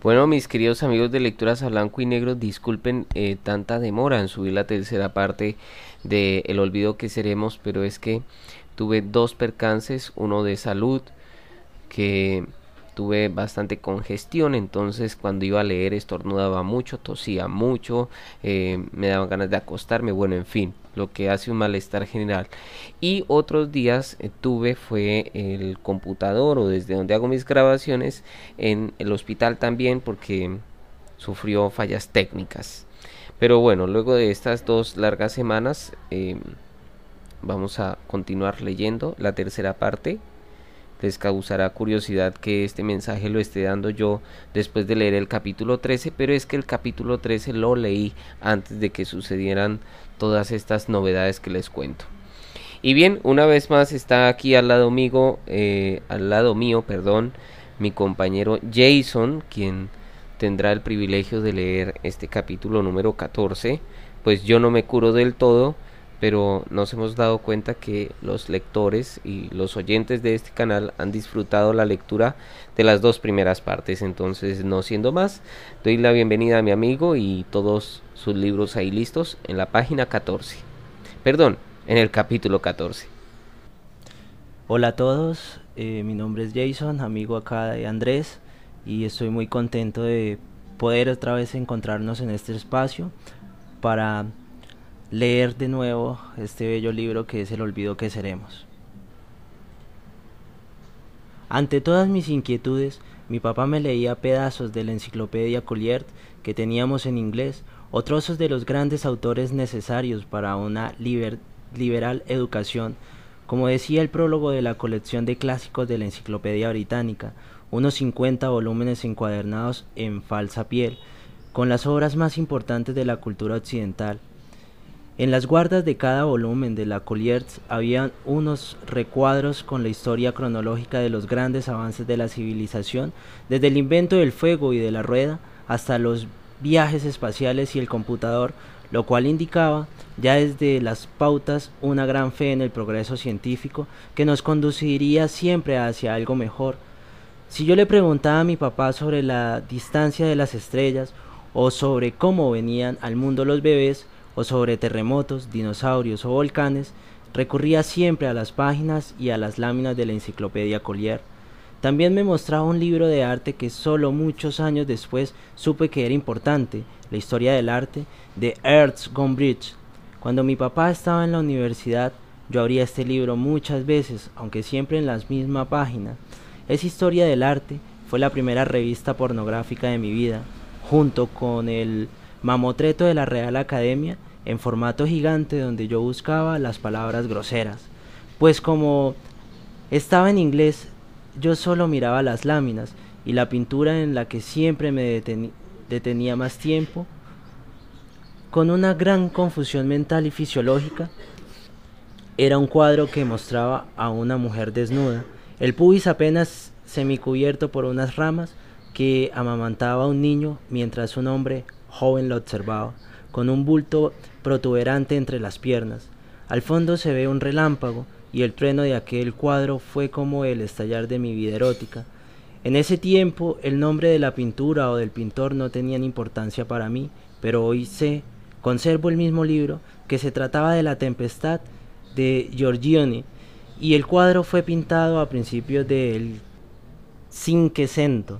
Bueno, mis queridos amigos de Lecturas a Blanco y Negro, disculpen eh, tanta demora en subir la tercera parte de El Olvido que Seremos, pero es que tuve dos percances, uno de salud, que tuve bastante congestión, entonces cuando iba a leer estornudaba mucho, tosía mucho, eh, me daban ganas de acostarme, bueno, en fin, lo que hace un malestar general. Y otros días eh, tuve fue el computador o desde donde hago mis grabaciones en el hospital también porque sufrió fallas técnicas. Pero bueno, luego de estas dos largas semanas eh, vamos a continuar leyendo la tercera parte les causará curiosidad que este mensaje lo esté dando yo después de leer el capítulo 13, pero es que el capítulo 13 lo leí antes de que sucedieran todas estas novedades que les cuento. Y bien, una vez más está aquí al lado mío, eh, al lado mío, perdón, mi compañero Jason, quien tendrá el privilegio de leer este capítulo número 14. Pues yo no me curo del todo, pero nos hemos dado cuenta que los lectores y los oyentes de este canal han disfrutado la lectura de las dos primeras partes. Entonces, no siendo más, doy la bienvenida a mi amigo y todos sus libros ahí listos en la página 14. Perdón, en el capítulo 14. Hola a todos, eh, mi nombre es Jason, amigo acá de Andrés, y estoy muy contento de poder otra vez encontrarnos en este espacio para leer de nuevo este bello libro que es El olvido que seremos. Ante todas mis inquietudes, mi papá me leía pedazos de la enciclopedia Collier que teníamos en inglés o trozos de los grandes autores necesarios para una liberal educación, como decía el prólogo de la colección de clásicos de la enciclopedia británica, unos 50 volúmenes encuadernados en falsa piel, con las obras más importantes de la cultura occidental, en las guardas de cada volumen de la Colliers había unos recuadros con la historia cronológica de los grandes avances de la civilización, desde el invento del fuego y de la rueda hasta los viajes espaciales y el computador, lo cual indicaba, ya desde las pautas, una gran fe en el progreso científico que nos conduciría siempre hacia algo mejor. Si yo le preguntaba a mi papá sobre la distancia de las estrellas o sobre cómo venían al mundo los bebés, o sobre terremotos, dinosaurios o volcanes, recurría siempre a las páginas y a las láminas de la enciclopedia Collier. También me mostraba un libro de arte que solo muchos años después supe que era importante, la historia del arte, de Ernst Gombrich. Cuando mi papá estaba en la universidad, yo abría este libro muchas veces, aunque siempre en las misma página. esa Historia del Arte, fue la primera revista pornográfica de mi vida, junto con el mamotreto de la Real Academia en formato gigante donde yo buscaba las palabras groseras. Pues como estaba en inglés, yo solo miraba las láminas y la pintura en la que siempre me detenía más tiempo, con una gran confusión mental y fisiológica, era un cuadro que mostraba a una mujer desnuda, el pubis apenas semicubierto por unas ramas, que amamantaba a un niño mientras un hombre joven lo observaba, con un bulto protuberante entre las piernas. Al fondo se ve un relámpago, y el trueno de aquel cuadro fue como el estallar de mi vida erótica. En ese tiempo el nombre de la pintura o del pintor no tenían importancia para mí, pero hoy sé, conservo el mismo libro, que se trataba de la tempestad de Giorgione, y el cuadro fue pintado a principios del Cinquecento.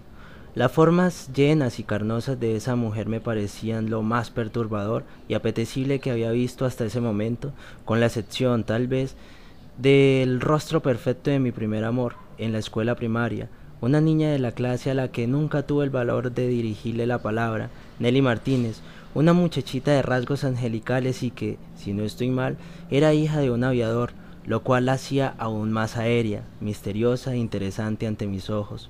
Las formas llenas y carnosas de esa mujer me parecían lo más perturbador y apetecible que había visto hasta ese momento, con la excepción tal vez del rostro perfecto de mi primer amor en la escuela primaria, una niña de la clase a la que nunca tuve el valor de dirigirle la palabra, Nelly Martínez, una muchachita de rasgos angelicales y que, si no estoy mal, era hija de un aviador, lo cual la hacía aún más aérea, misteriosa e interesante ante mis ojos.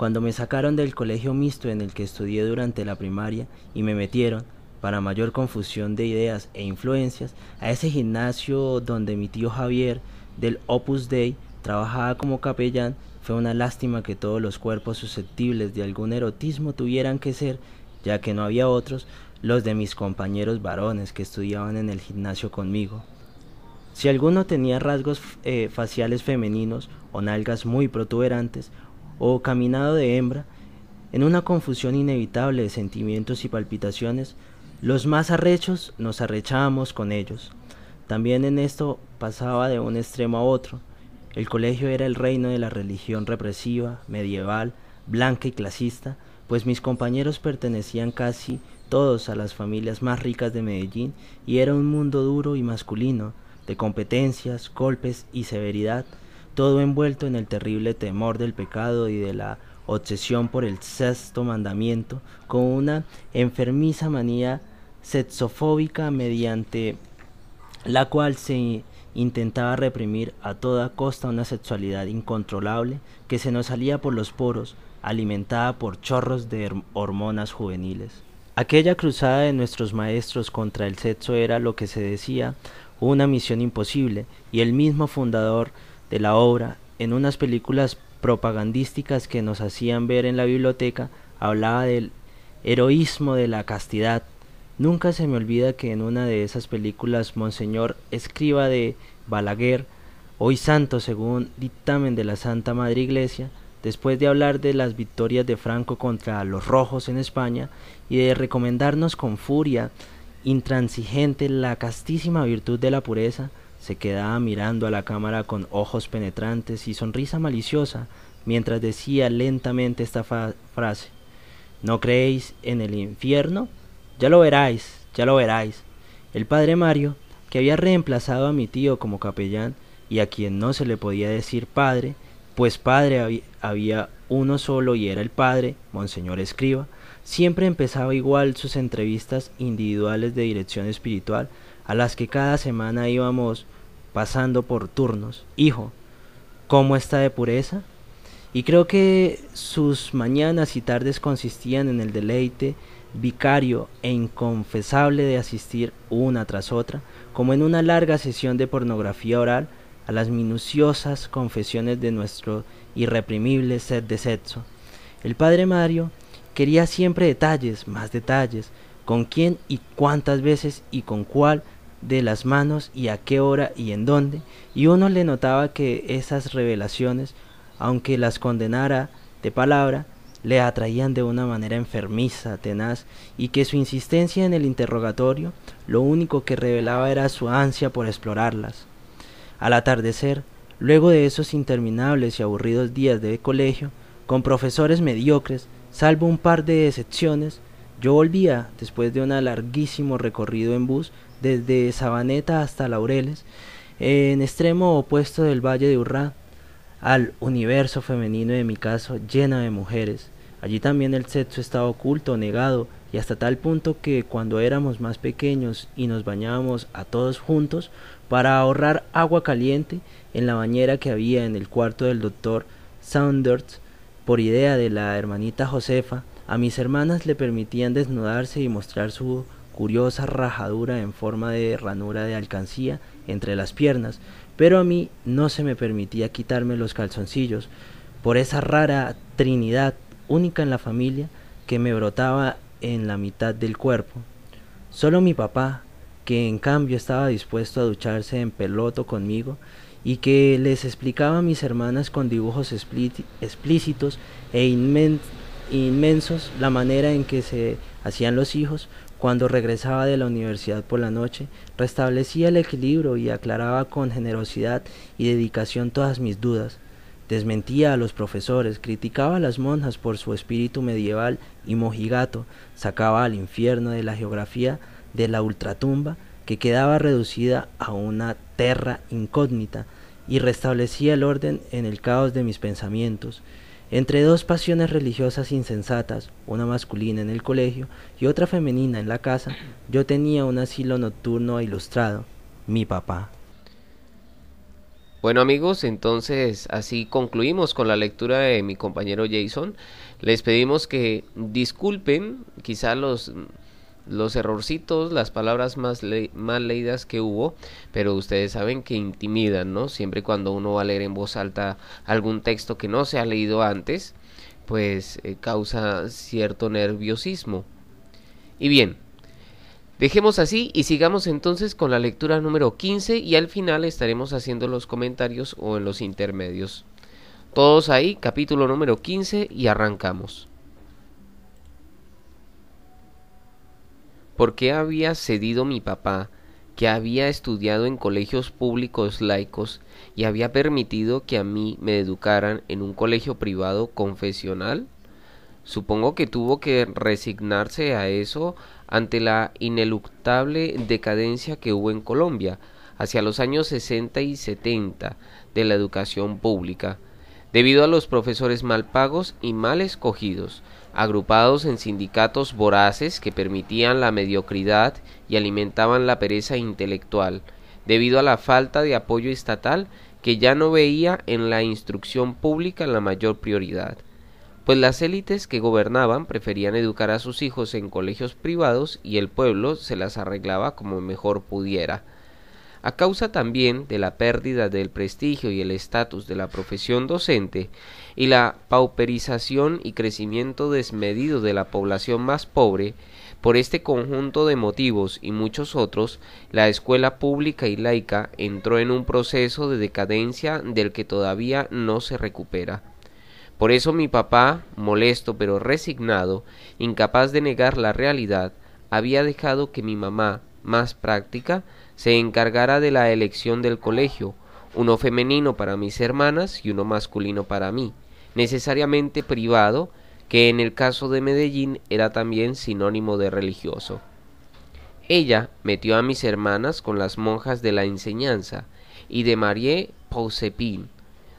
Cuando me sacaron del colegio mixto en el que estudié durante la primaria y me metieron, para mayor confusión de ideas e influencias, a ese gimnasio donde mi tío Javier del Opus Dei trabajaba como capellán, fue una lástima que todos los cuerpos susceptibles de algún erotismo tuvieran que ser, ya que no había otros, los de mis compañeros varones que estudiaban en el gimnasio conmigo. Si alguno tenía rasgos eh, faciales femeninos o nalgas muy protuberantes o caminado de hembra, en una confusión inevitable de sentimientos y palpitaciones, los más arrechos nos arrechábamos con ellos. También en esto pasaba de un extremo a otro. El colegio era el reino de la religión represiva, medieval, blanca y clasista, pues mis compañeros pertenecían casi todos a las familias más ricas de Medellín y era un mundo duro y masculino, de competencias, golpes y severidad todo envuelto en el terrible temor del pecado y de la obsesión por el sexto mandamiento, con una enfermiza manía sexofóbica mediante la cual se intentaba reprimir a toda costa una sexualidad incontrolable que se nos salía por los poros, alimentada por chorros de hormonas juveniles. Aquella cruzada de nuestros maestros contra el sexo era lo que se decía una misión imposible, y el mismo fundador de la obra, en unas películas propagandísticas que nos hacían ver en la biblioteca, hablaba del heroísmo de la castidad. Nunca se me olvida que en una de esas películas Monseñor Escriba de Balaguer, hoy santo según dictamen de la Santa Madre Iglesia, después de hablar de las victorias de Franco contra los rojos en España y de recomendarnos con furia intransigente la castísima virtud de la pureza, se quedaba mirando a la cámara con ojos penetrantes y sonrisa maliciosa mientras decía lentamente esta frase. ¿No creéis en el infierno? Ya lo veráis, ya lo veráis. El padre Mario, que había reemplazado a mi tío como capellán y a quien no se le podía decir padre, pues padre había uno solo y era el padre, Monseñor Escriba, siempre empezaba igual sus entrevistas individuales de dirección espiritual a las que cada semana íbamos pasando por turnos. Hijo, ¿cómo está de pureza? Y creo que sus mañanas y tardes consistían en el deleite vicario e inconfesable de asistir una tras otra, como en una larga sesión de pornografía oral, a las minuciosas confesiones de nuestro irreprimible sed de sexo. El padre Mario quería siempre detalles, más detalles, con quién y cuántas veces y con cuál de las manos y a qué hora y en dónde, y uno le notaba que esas revelaciones, aunque las condenara de palabra, le atraían de una manera enfermiza, tenaz, y que su insistencia en el interrogatorio lo único que revelaba era su ansia por explorarlas. Al atardecer, luego de esos interminables y aburridos días de colegio, con profesores mediocres, salvo un par de excepciones, yo volvía, después de un larguísimo recorrido en bus, desde Sabaneta hasta Laureles, en extremo opuesto del Valle de Urrá, al universo femenino de mi caso, lleno de mujeres. Allí también el sexo estaba oculto, negado, y hasta tal punto que cuando éramos más pequeños y nos bañábamos a todos juntos para ahorrar agua caliente en la bañera que había en el cuarto del doctor Saunders, por idea de la hermanita Josefa, a mis hermanas le permitían desnudarse y mostrar su curiosa rajadura en forma de ranura de alcancía entre las piernas, pero a mí no se me permitía quitarme los calzoncillos por esa rara trinidad única en la familia que me brotaba en la mitad del cuerpo. Solo mi papá, que en cambio estaba dispuesto a ducharse en peloto conmigo y que les explicaba a mis hermanas con dibujos explícitos e, inmensos, inmensos la manera en que se hacían los hijos cuando regresaba de la universidad por la noche, restablecía el equilibrio y aclaraba con generosidad y dedicación todas mis dudas. Desmentía a los profesores, criticaba a las monjas por su espíritu medieval y mojigato, sacaba al infierno de la geografía de la ultratumba que quedaba reducida a una terra incógnita y restablecía el orden en el caos de mis pensamientos. Entre dos pasiones religiosas insensatas, una masculina en el colegio y otra femenina en la casa, yo tenía un asilo nocturno ilustrado, mi papá. Bueno amigos, entonces así concluimos con la lectura de mi compañero Jason. Les pedimos que disculpen quizá los los errorcitos, las palabras más mal leídas que hubo, pero ustedes saben que intimidan, ¿no? Siempre cuando uno va a leer en voz alta algún texto que no se ha leído antes, pues eh, causa cierto nerviosismo. Y bien, dejemos así y sigamos entonces con la lectura número 15 y al final estaremos haciendo los comentarios o en los intermedios. Todos ahí, capítulo número 15 y arrancamos. ¿Por qué había cedido mi papá, que había estudiado en colegios públicos laicos y había permitido que a mí me educaran en un colegio privado confesional? Supongo que tuvo que resignarse a eso ante la ineluctable decadencia que hubo en Colombia hacia los años 60 y 70 de la educación pública, debido a los profesores mal pagos y mal escogidos, agrupados en sindicatos voraces que permitían la mediocridad y alimentaban la pereza intelectual, debido a la falta de apoyo estatal que ya no veía en la instrucción pública la mayor prioridad, pues las élites que gobernaban preferían educar a sus hijos en colegios privados y el pueblo se las arreglaba como mejor pudiera. A causa también de la pérdida del prestigio y el estatus de la profesión docente y la pauperización y crecimiento desmedido de la población más pobre, por este conjunto de motivos y muchos otros, la escuela pública y laica entró en un proceso de decadencia del que todavía no se recupera. Por eso mi papá, molesto pero resignado, incapaz de negar la realidad, había dejado que mi mamá, más práctica, se encargara de la elección del colegio, uno femenino para mis hermanas y uno masculino para mí, necesariamente privado, que en el caso de Medellín era también sinónimo de religioso. Ella metió a mis hermanas con las monjas de la enseñanza y de Marie Pausepin,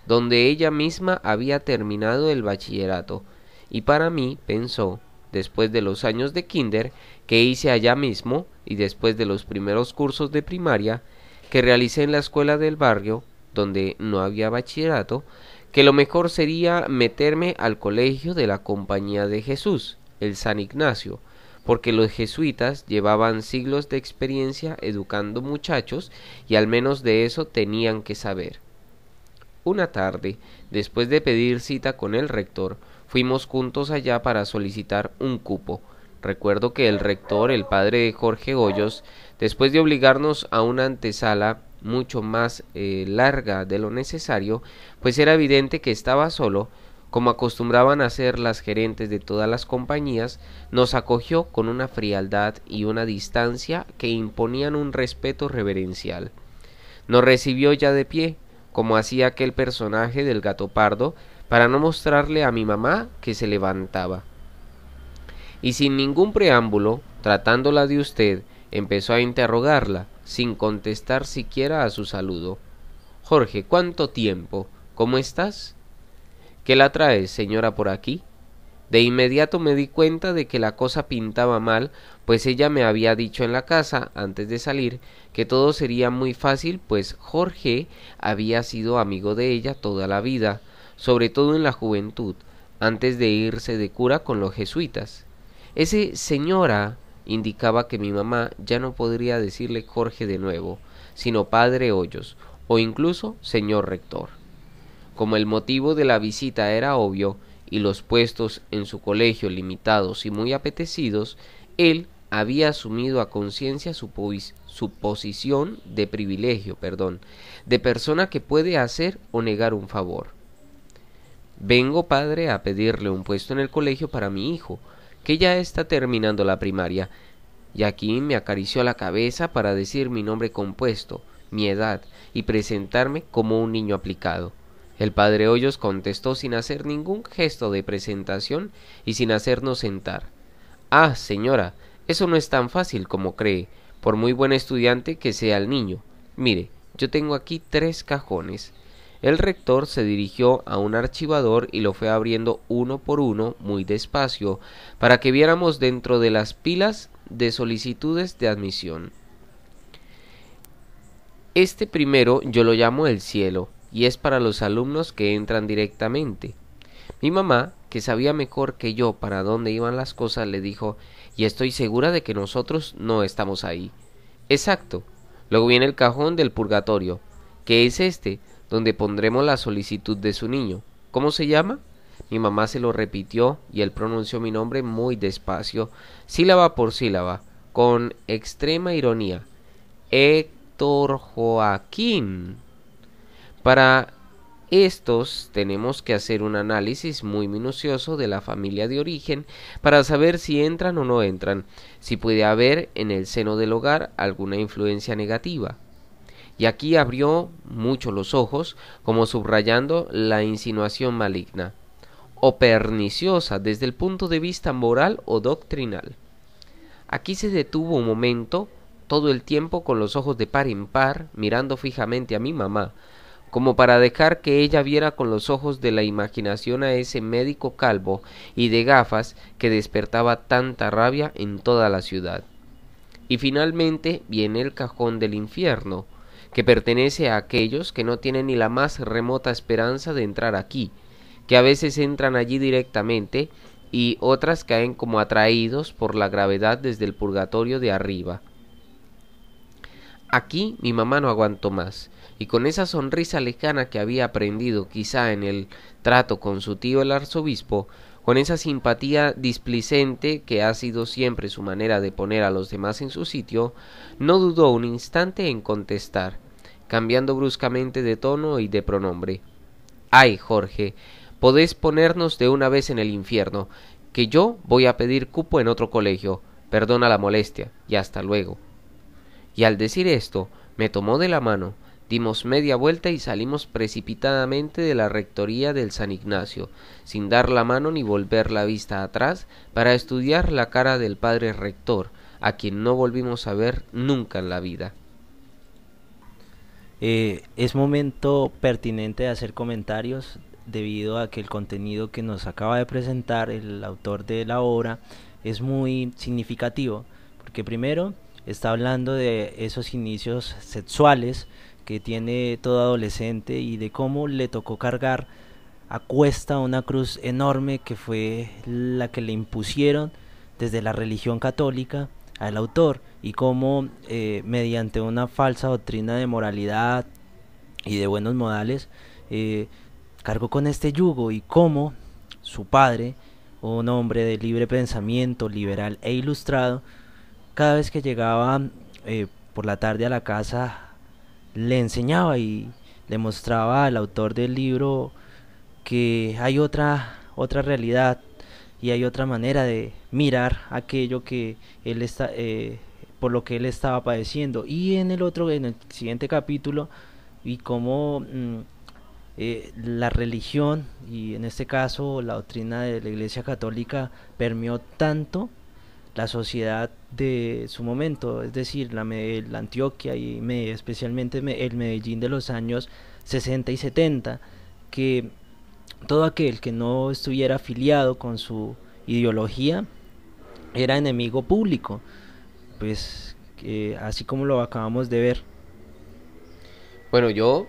donde ella misma había terminado el bachillerato, y para mí pensó, después de los años de kinder, que hice allá mismo y después de los primeros cursos de primaria que realicé en la escuela del barrio, donde no había bachillerato, que lo mejor sería meterme al colegio de la Compañía de Jesús, el San Ignacio, porque los jesuitas llevaban siglos de experiencia educando muchachos y al menos de eso tenían que saber. Una tarde, después de pedir cita con el rector, fuimos juntos allá para solicitar un cupo, Recuerdo que el rector, el padre de Jorge Hoyos, después de obligarnos a una antesala mucho más eh, larga de lo necesario, pues era evidente que estaba solo, como acostumbraban a hacer las gerentes de todas las compañías, nos acogió con una frialdad y una distancia que imponían un respeto reverencial. Nos recibió ya de pie, como hacía aquel personaje del gato pardo, para no mostrarle a mi mamá que se levantaba y sin ningún preámbulo, tratándola de usted, empezó a interrogarla, sin contestar siquiera a su saludo. Jorge, ¿cuánto tiempo? ¿Cómo estás? ¿Qué la traes, señora, por aquí? De inmediato me di cuenta de que la cosa pintaba mal, pues ella me había dicho en la casa, antes de salir, que todo sería muy fácil, pues Jorge había sido amigo de ella toda la vida, sobre todo en la juventud, antes de irse de cura con los jesuitas. Ese señora indicaba que mi mamá ya no podría decirle Jorge de nuevo, sino padre Hoyos, o incluso señor rector. Como el motivo de la visita era obvio, y los puestos en su colegio limitados y muy apetecidos, él había asumido a conciencia su, su, posición de privilegio, perdón, de persona que puede hacer o negar un favor. Vengo, padre, a pedirle un puesto en el colegio para mi hijo, que ya está terminando la primaria. y aquí me acarició la cabeza para decir mi nombre compuesto, mi edad y presentarme como un niño aplicado. El padre Hoyos contestó sin hacer ningún gesto de presentación y sin hacernos sentar. Ah, señora, eso no es tan fácil como cree, por muy buen estudiante que sea el niño. Mire, yo tengo aquí tres cajones. El rector se dirigió a un archivador y lo fue abriendo uno por uno, muy despacio, para que viéramos dentro de las pilas de solicitudes de admisión. Este primero yo lo llamo el cielo, y es para los alumnos que entran directamente. Mi mamá, que sabía mejor que yo para dónde iban las cosas, le dijo, y estoy segura de que nosotros no estamos ahí. Exacto. Luego viene el cajón del purgatorio, que es este, donde pondremos la solicitud de su niño. ¿Cómo se llama? Mi mamá se lo repitió y él pronunció mi nombre muy despacio, sílaba por sílaba, con extrema ironía. Héctor Joaquín. Para estos tenemos que hacer un análisis muy minucioso de la familia de origen para saber si entran o no entran, si puede haber en el seno del hogar alguna influencia negativa y aquí abrió mucho los ojos, como subrayando la insinuación maligna, o perniciosa desde el punto de vista moral o doctrinal. Aquí se detuvo un momento, todo el tiempo con los ojos de par en par, mirando fijamente a mi mamá, como para dejar que ella viera con los ojos de la imaginación a ese médico calvo y de gafas que despertaba tanta rabia en toda la ciudad. Y finalmente viene el cajón del infierno, que pertenece a aquellos que no tienen ni la más remota esperanza de entrar aquí, que a veces entran allí directamente y otras caen como atraídos por la gravedad desde el purgatorio de arriba. Aquí mi mamá no aguantó más, y con esa sonrisa lejana que había aprendido quizá en el trato con su tío el arzobispo, con esa simpatía displicente que ha sido siempre su manera de poner a los demás en su sitio, no dudó un instante en contestar, cambiando bruscamente de tono y de pronombre. Ay, Jorge, podés ponernos de una vez en el infierno, que yo voy a pedir cupo en otro colegio. Perdona la molestia, y hasta luego. Y al decir esto, me tomó de la mano, dimos media vuelta y salimos precipitadamente de la rectoría del San Ignacio, sin dar la mano ni volver la vista atrás, para estudiar la cara del padre rector, a quien no volvimos a ver nunca en la vida. Eh, es momento pertinente de hacer comentarios debido a que el contenido que nos acaba de presentar el autor de la obra es muy significativo, porque primero está hablando de esos inicios sexuales que tiene todo adolescente y de cómo le tocó cargar a cuesta una cruz enorme que fue la que le impusieron desde la religión católica al autor y cómo eh, mediante una falsa doctrina de moralidad y de buenos modales eh, cargó con este yugo y cómo su padre, un hombre de libre pensamiento, liberal e ilustrado, cada vez que llegaba eh, por la tarde a la casa le enseñaba y le mostraba al autor del libro que hay otra otra realidad y hay otra manera de mirar aquello que él está por lo que él estaba padeciendo. Y en el otro, en el siguiente capítulo, y cómo mm, eh, la religión, y en este caso la doctrina de la Iglesia Católica, permeó tanto la sociedad de su momento, es decir, la, Antioquia y especialmente el Medellín de los años 60 y 70, que todo aquel que no estuviera afiliado con su ideología era enemigo público pues así como lo acabamos de ver. Bueno, yo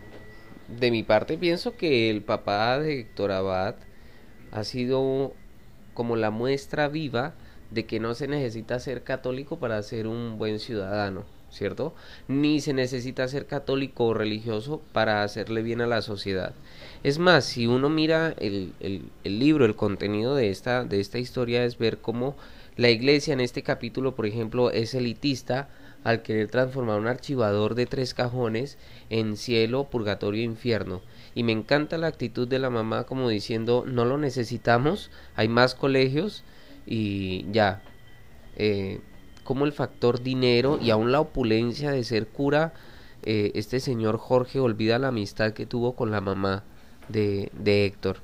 de mi parte pienso que el papá de Héctor Abad ha sido como la muestra viva de que no se necesita ser católico para ser un buen ciudadano, ¿cierto? Ni se necesita ser católico o religioso para hacerle bien a la sociedad. Es más, si uno mira el, el, el libro, el contenido de esta, de esta historia es ver cómo la iglesia en este capítulo, por ejemplo, es elitista al querer transformar un archivador de tres cajones en cielo, purgatorio e infierno. Y me encanta la actitud de la mamá como diciendo, no lo necesitamos, hay más colegios y ya. Eh, como el factor dinero y aún la opulencia de ser cura, eh, este señor Jorge olvida la amistad que tuvo con la mamá de, de Héctor.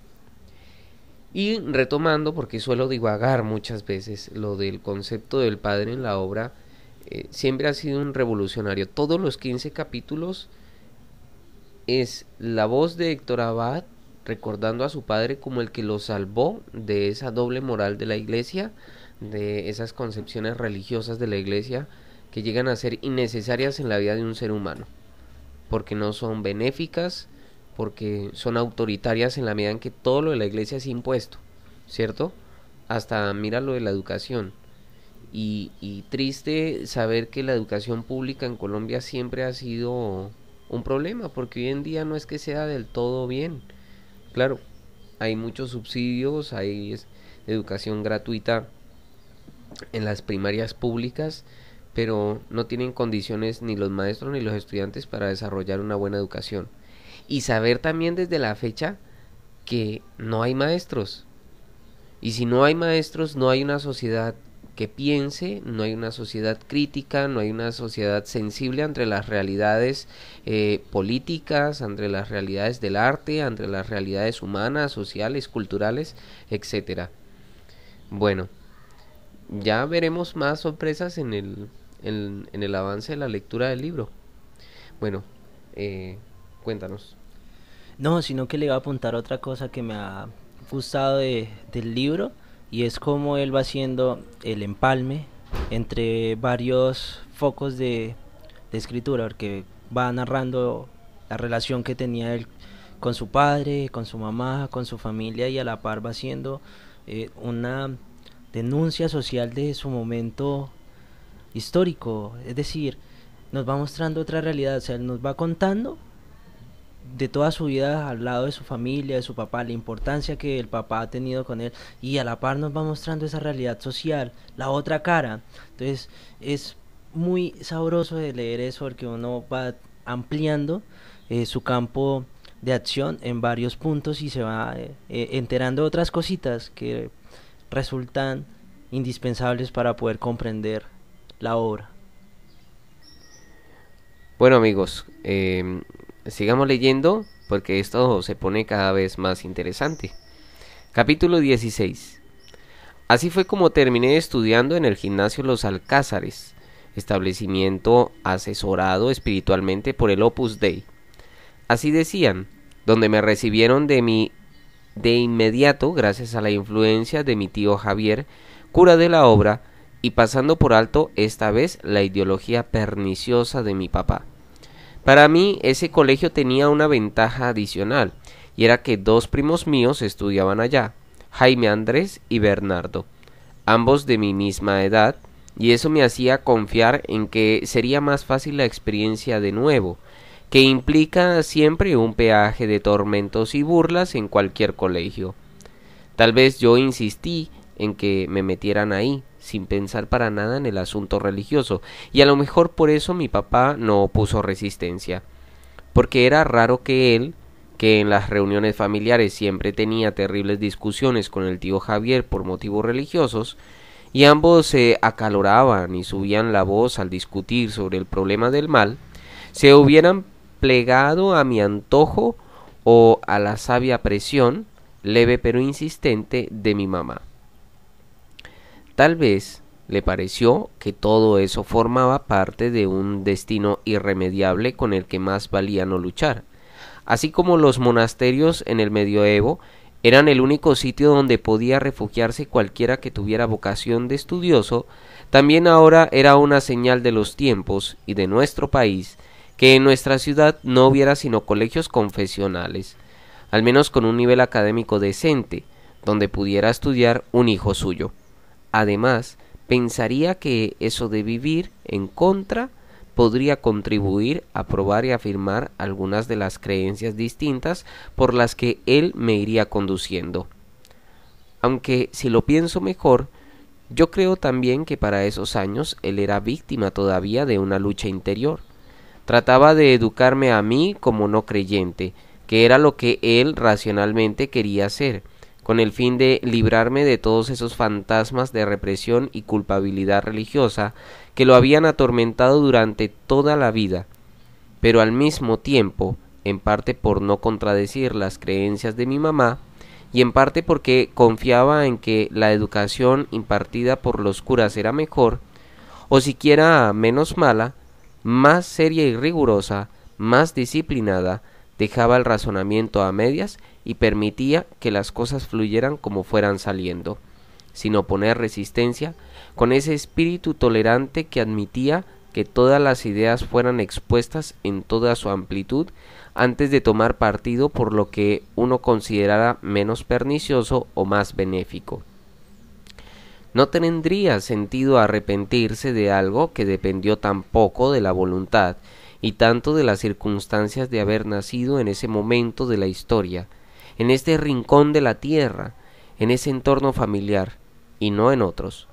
Y retomando, porque suelo divagar muchas veces, lo del concepto del padre en la obra eh, siempre ha sido un revolucionario. Todos los 15 capítulos es la voz de Héctor Abad recordando a su padre como el que lo salvó de esa doble moral de la iglesia, de esas concepciones religiosas de la iglesia que llegan a ser innecesarias en la vida de un ser humano, porque no son benéficas, porque son autoritarias en la medida en que todo lo de la iglesia es impuesto, ¿cierto? Hasta mira lo de la educación. Y, y triste saber que la educación pública en Colombia siempre ha sido un problema, porque hoy en día no es que sea del todo bien. Claro, hay muchos subsidios, hay educación gratuita en las primarias públicas, pero no tienen condiciones ni los maestros ni los estudiantes para desarrollar una buena educación y saber también desde la fecha que no hay maestros. Y si no hay maestros, no hay una sociedad que piense, no hay una sociedad crítica, no hay una sociedad sensible entre las realidades eh, políticas, entre las realidades del arte, entre las realidades humanas, sociales, culturales, etcétera. Bueno, ya veremos más sorpresas en el, el avance de la lectura del libro. Bueno, eh, cuéntanos. No, sino que le iba a apuntar otra cosa que me ha gustado del libro y es como él va haciendo el empalme entre varios focos de, de escritura, porque va narrando la relación que tenía él con su padre, con su mamá, con su familia y a la par va haciendo eh, una denuncia social de su momento histórico. Es decir, nos va mostrando otra realidad, o sea, él nos va contando de toda su vida al lado de su familia, de su papá, la importancia que el papá ha tenido con él y a la par nos va mostrando esa realidad social, la otra cara. Entonces es muy sabroso de leer eso porque uno va ampliando eh, su campo de acción en varios puntos y se va eh, eh, enterando de otras cositas que resultan indispensables para poder comprender la obra. Bueno amigos, eh, Sigamos leyendo porque esto se pone cada vez más interesante. Capítulo 16. Así fue como terminé estudiando en el gimnasio Los Alcázares, establecimiento asesorado espiritualmente por el Opus Dei. Así decían, donde me recibieron de mi de inmediato gracias a la influencia de mi tío Javier, cura de la obra, y pasando por alto esta vez la ideología perniciosa de mi papá. Para mí ese colegio tenía una ventaja adicional, y era que dos primos míos estudiaban allá, Jaime Andrés y Bernardo, ambos de mi misma edad, y eso me hacía confiar en que sería más fácil la experiencia de nuevo, que implica siempre un peaje de tormentos y burlas en cualquier colegio. Tal vez yo insistí en que me metieran ahí, sin pensar para nada en el asunto religioso, y a lo mejor por eso mi papá no puso resistencia, porque era raro que él, que en las reuniones familiares siempre tenía terribles discusiones con el tío Javier por motivos religiosos, y ambos se acaloraban y subían la voz al discutir sobre el problema del mal, se hubieran plegado a mi antojo o a la sabia presión, leve pero insistente, de mi mamá. Tal vez le pareció que todo eso formaba parte de un destino irremediable con el que más valía no luchar. Así como los monasterios en el medioevo eran el único sitio donde podía refugiarse cualquiera que tuviera vocación de estudioso, también ahora era una señal de los tiempos y de nuestro país que en nuestra ciudad no hubiera sino colegios confesionales, al menos con un nivel académico decente, donde pudiera estudiar un hijo suyo. Además, pensaría que eso de vivir en contra podría contribuir a probar y afirmar algunas de las creencias distintas por las que él me iría conduciendo. Aunque si lo pienso mejor, yo creo también que para esos años él era víctima todavía de una lucha interior. Trataba de educarme a mí como no creyente, que era lo que él racionalmente quería hacer, con el fin de librarme de todos esos fantasmas de represión y culpabilidad religiosa que lo habían atormentado durante toda la vida, pero al mismo tiempo, en parte por no contradecir las creencias de mi mamá, y en parte porque confiaba en que la educación impartida por los curas era mejor, o siquiera menos mala, más seria y rigurosa, más disciplinada, dejaba el razonamiento a medias y permitía que las cosas fluyeran como fueran saliendo, sin oponer resistencia, con ese espíritu tolerante que admitía que todas las ideas fueran expuestas en toda su amplitud antes de tomar partido por lo que uno considerara menos pernicioso o más benéfico. No tendría sentido arrepentirse de algo que dependió tan poco de la voluntad y tanto de las circunstancias de haber nacido en ese momento de la historia, en este rincón de la tierra, en ese entorno familiar y no en otros.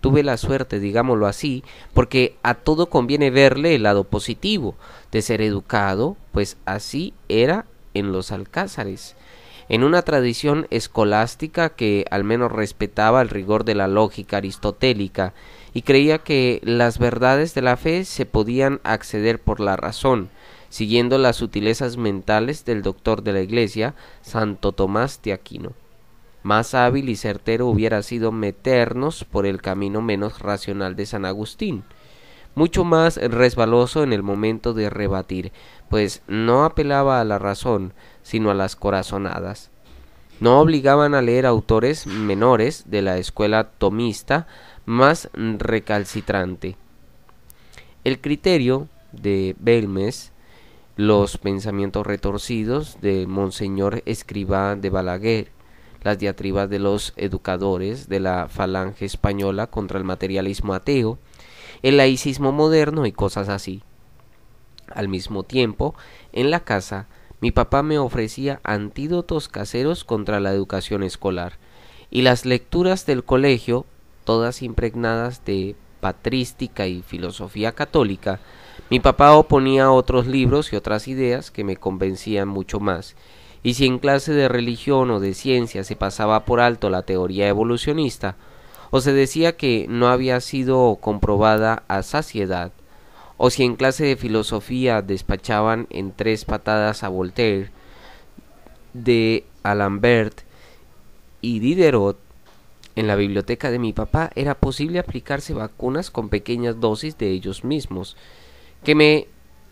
Tuve la suerte, digámoslo así, porque a todo conviene verle el lado positivo de ser educado, pues así era en los alcázares, en una tradición escolástica que al menos respetaba el rigor de la lógica aristotélica y creía que las verdades de la fe se podían acceder por la razón, siguiendo las sutilezas mentales del doctor de la Iglesia, Santo Tomás de Aquino. Más hábil y certero hubiera sido meternos por el camino menos racional de San Agustín, mucho más resbaloso en el momento de rebatir, pues no apelaba a la razón, sino a las corazonadas. No obligaban a leer autores menores de la escuela tomista más recalcitrante. El criterio de Belmes los pensamientos retorcidos de Monseñor Escriba de Balaguer, las diatribas de los educadores de la falange española contra el materialismo ateo, el laicismo moderno y cosas así. Al mismo tiempo, en la casa, mi papá me ofrecía antídotos caseros contra la educación escolar, y las lecturas del colegio, todas impregnadas de patrística y filosofía católica, mi papá oponía otros libros y otras ideas que me convencían mucho más, y si en clase de religión o de ciencia se pasaba por alto la teoría evolucionista, o se decía que no había sido comprobada a saciedad, o si en clase de filosofía despachaban en tres patadas a Voltaire, de Alambert y Diderot, en la biblioteca de mi papá era posible aplicarse vacunas con pequeñas dosis de ellos mismos, que me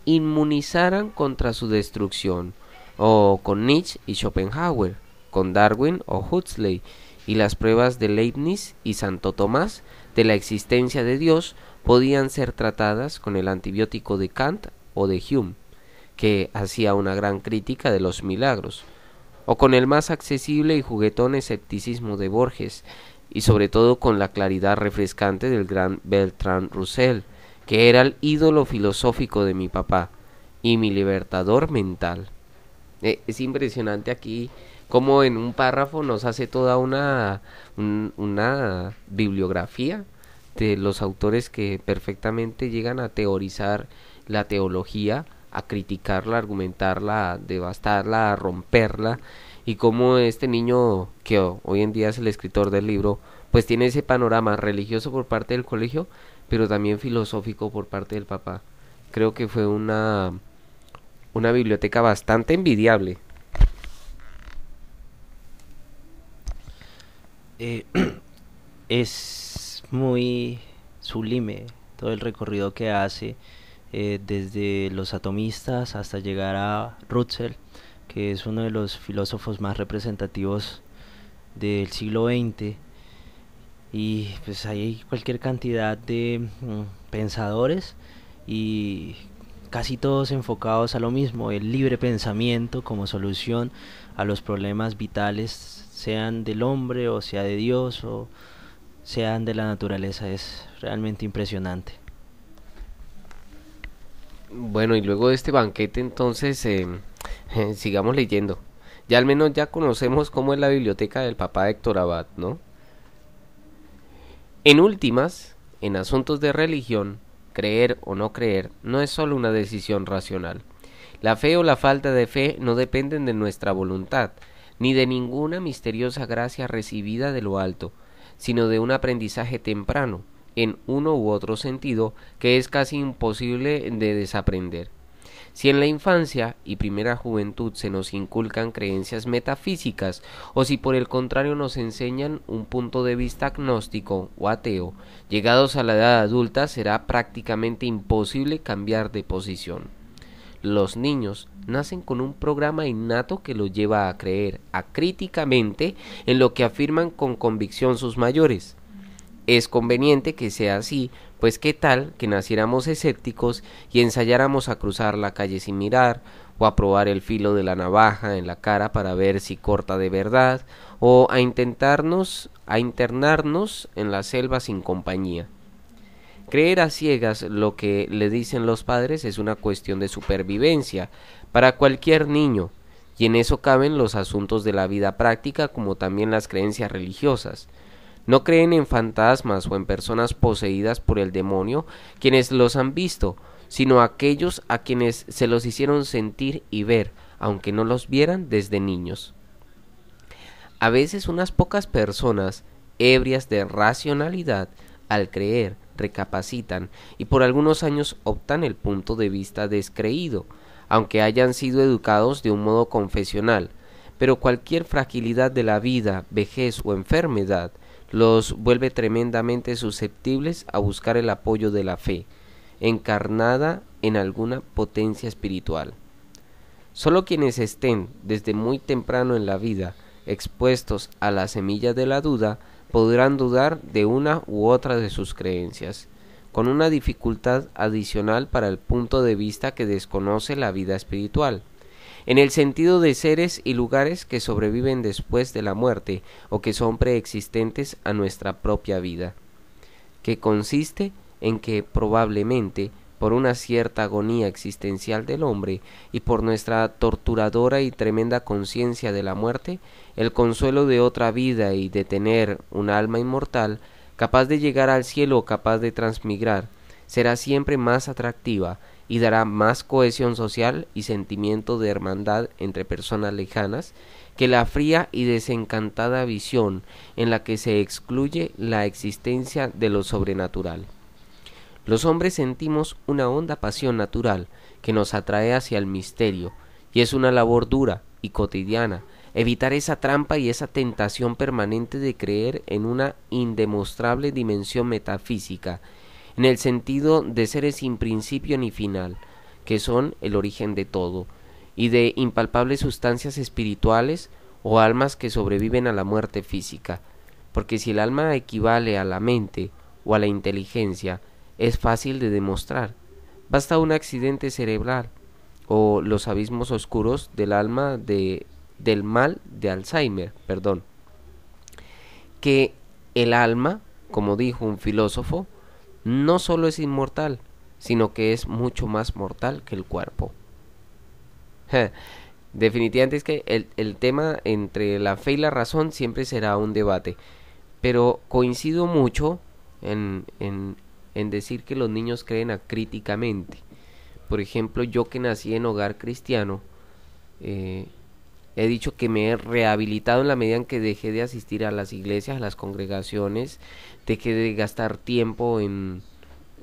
inmunizaran contra su destrucción, o con Nietzsche y Schopenhauer, con Darwin o Huxley, y las pruebas de Leibniz y Santo Tomás de la existencia de Dios podían ser tratadas con el antibiótico de Kant o de Hume, que hacía una gran crítica de los milagros, o con el más accesible y juguetón escepticismo de Borges, y sobre todo con la claridad refrescante del gran Bertrand Russell, que era el ídolo filosófico de mi papá y mi libertador mental. Eh, es impresionante aquí como en un párrafo nos hace toda una, una bibliografía de los autores que perfectamente llegan a teorizar la teología, a criticarla, a argumentarla, a devastarla, a romperla, y como este niño que hoy en día es el escritor del libro, pues tiene ese panorama religioso por parte del colegio, pero también filosófico por parte del papá... Creo que fue una, una biblioteca bastante envidiable. Eh, es muy sublime todo el recorrido que hace eh, desde los atomistas hasta llegar a Russell, que es uno de los filósofos más representativos del siglo XX y pues hay cualquier cantidad de mm, pensadores y casi todos enfocados a lo mismo, el libre pensamiento como solución a los problemas vitales, sean del hombre o sea de Dios o sean de la naturaleza, es realmente impresionante. Bueno, y luego de este banquete entonces eh, sigamos leyendo. Ya al menos ya conocemos cómo es la biblioteca del papá Héctor Abad, ¿no? En últimas, en asuntos de religión, creer o no creer no es solo una decisión racional. La fe o la falta de fe no dependen de nuestra voluntad, ni de ninguna misteriosa gracia recibida de lo alto, sino de un aprendizaje temprano, en uno u otro sentido, que es casi imposible de desaprender. Si en la infancia y primera juventud se nos inculcan creencias metafísicas o si por el contrario nos enseñan un punto de vista agnóstico o ateo, llegados a la edad adulta será prácticamente imposible cambiar de posición. Los niños nacen con un programa innato que los lleva a creer acríticamente en lo que afirman con convicción sus mayores. Es conveniente que sea así pues qué tal que naciéramos escépticos y ensayáramos a cruzar la calle sin mirar, o a probar el filo de la navaja en la cara para ver si corta de verdad, o a intentarnos, a internarnos en la selva sin compañía. Creer a ciegas lo que le dicen los padres es una cuestión de supervivencia para cualquier niño, y en eso caben los asuntos de la vida práctica como también las creencias religiosas. No creen en fantasmas o en personas poseídas por el demonio quienes los han visto, sino aquellos a quienes se los hicieron sentir y ver, aunque no los vieran desde niños. A veces unas pocas personas, ebrias de racionalidad, al creer, recapacitan y por algunos años optan el punto de vista descreído, aunque hayan sido educados de un modo confesional, pero cualquier fragilidad de la vida, vejez o enfermedad los vuelve tremendamente susceptibles a buscar el apoyo de la fe, encarnada en alguna potencia espiritual. Solo quienes estén desde muy temprano en la vida expuestos a la semilla de la duda podrán dudar de una u otra de sus creencias, con una dificultad adicional para el punto de vista que desconoce la vida espiritual en el sentido de seres y lugares que sobreviven después de la muerte o que son preexistentes a nuestra propia vida, que consiste en que probablemente por una cierta agonía existencial del hombre y por nuestra torturadora y tremenda conciencia de la muerte, el consuelo de otra vida y de tener un alma inmortal, capaz de llegar al cielo o capaz de transmigrar, será siempre más atractiva y dará más cohesión social y sentimiento de hermandad entre personas lejanas que la fría y desencantada visión en la que se excluye la existencia de lo sobrenatural. Los hombres sentimos una honda pasión natural que nos atrae hacia el misterio, y es una labor dura y cotidiana evitar esa trampa y esa tentación permanente de creer en una indemostrable dimensión metafísica en el sentido de seres sin principio ni final, que son el origen de todo, y de impalpables sustancias espirituales o almas que sobreviven a la muerte física, porque si el alma equivale a la mente o a la inteligencia, es fácil de demostrar. Basta un accidente cerebral o los abismos oscuros del alma de, del mal de Alzheimer, perdón, que el alma, como dijo un filósofo, no solo es inmortal, sino que es mucho más mortal que el cuerpo. Definitivamente es que el, el, tema entre la fe y la razón siempre será un debate, pero coincido mucho en, en, en decir que los niños creen acríticamente. Por ejemplo, yo que nací en hogar cristiano, eh, He dicho que me he rehabilitado en la medida en que dejé de asistir a las iglesias, a las congregaciones, dejé de gastar tiempo en,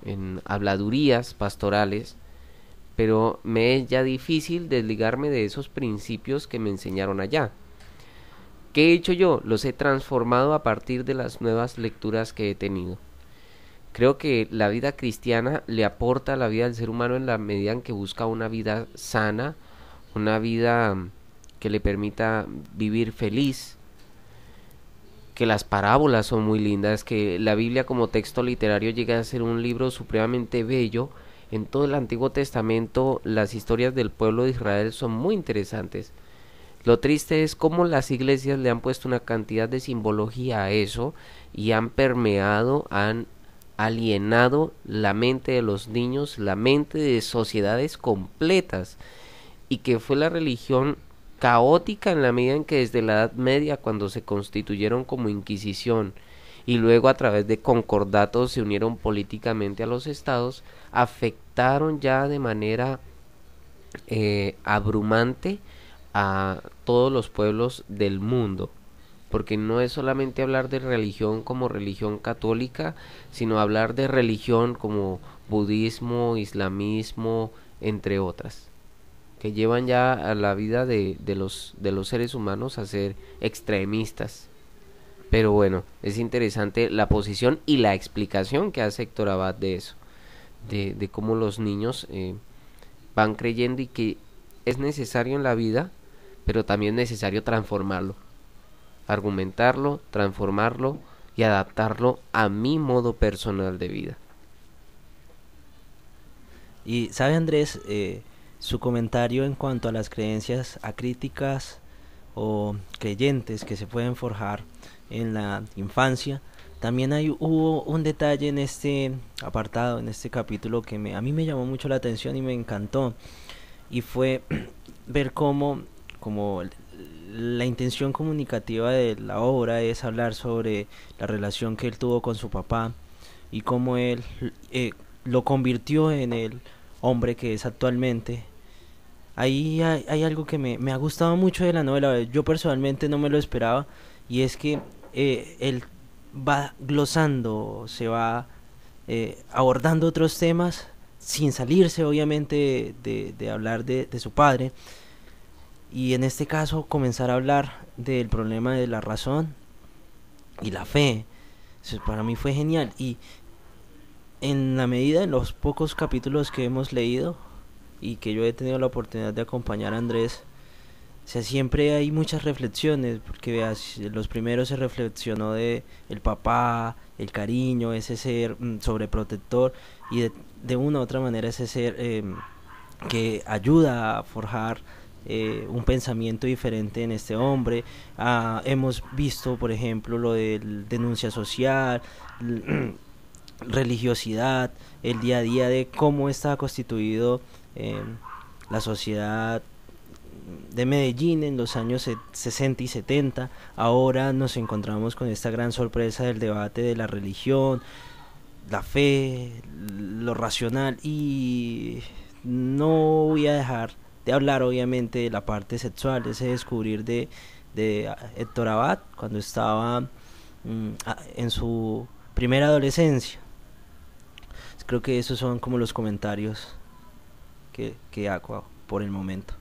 en habladurías pastorales, pero me es ya difícil desligarme de esos principios que me enseñaron allá. ¿Qué he hecho yo? Los he transformado a partir de las nuevas lecturas que he tenido. Creo que la vida cristiana le aporta a la vida del ser humano en la medida en que busca una vida sana, una vida que le permita vivir feliz, que las parábolas son muy lindas, que la Biblia como texto literario llega a ser un libro supremamente bello. En todo el Antiguo Testamento las historias del pueblo de Israel son muy interesantes. Lo triste es cómo las iglesias le han puesto una cantidad de simbología a eso y han permeado, han alienado la mente de los niños, la mente de sociedades completas y que fue la religión caótica en la medida en que desde la Edad Media, cuando se constituyeron como Inquisición, y luego a través de concordatos se unieron políticamente a los estados, afectaron ya de manera eh, abrumante a todos los pueblos del mundo. Porque no es solamente hablar de religión como religión católica, sino hablar de religión como budismo, islamismo, entre otras que llevan ya a la vida de, los, de los seres humanos a ser extremistas. Pero bueno, es interesante la posición y la explicación que hace Héctor Abad de eso, de, de cómo los niños eh, van creyendo y que es necesario en la vida, pero también es necesario transformarlo, argumentarlo, transformarlo y adaptarlo a mi modo personal de vida. Y sabe Andrés, eh, su comentario en cuanto a las creencias acríticas o creyentes que se pueden forjar en la infancia. También hay, hubo un detalle en este apartado, en este capítulo, que a mí me llamó mucho la atención y me encantó. Y fue ver cómo, como la intención comunicativa de la obra es hablar sobre la relación que él tuvo con su papá y cómo él eh, lo convirtió en el hombre que es actualmente ahí hay, algo que me, ha gustado mucho de la novela, yo personalmente no me lo esperaba, y es que eh, él va glosando, se va eh, abordando otros temas, sin salirse obviamente de, hablar de, su padre, y en este caso comenzar a hablar del problema de la razón y la fe. para mí fue genial, y en la medida de los pocos capítulos que hemos leído, y que yo he tenido la oportunidad de acompañar a Andrés, sea, siempre hay muchas reflexiones, porque los primeros se reflexionó de el papá, el cariño, ese ser mm, sobreprotector, y de, de, una u otra manera ese ser eh, que ayuda a forjar eh, un pensamiento diferente en este hombre. Ah, hemos visto, por ejemplo, lo de denuncia social, religiosidad, el día a día de cómo está constituido Em, la sociedad de Medellín en los años 60 y 70. Ahora nos encontramos con esta gran sorpresa del debate de la religión, la fe, lo racional y no voy a dejar de hablar obviamente de la parte sexual, ese descubrir de, de Héctor Abad cuando estaba mm, en su primera adolescencia. Creo que esos son como los comentarios que, que por el momento.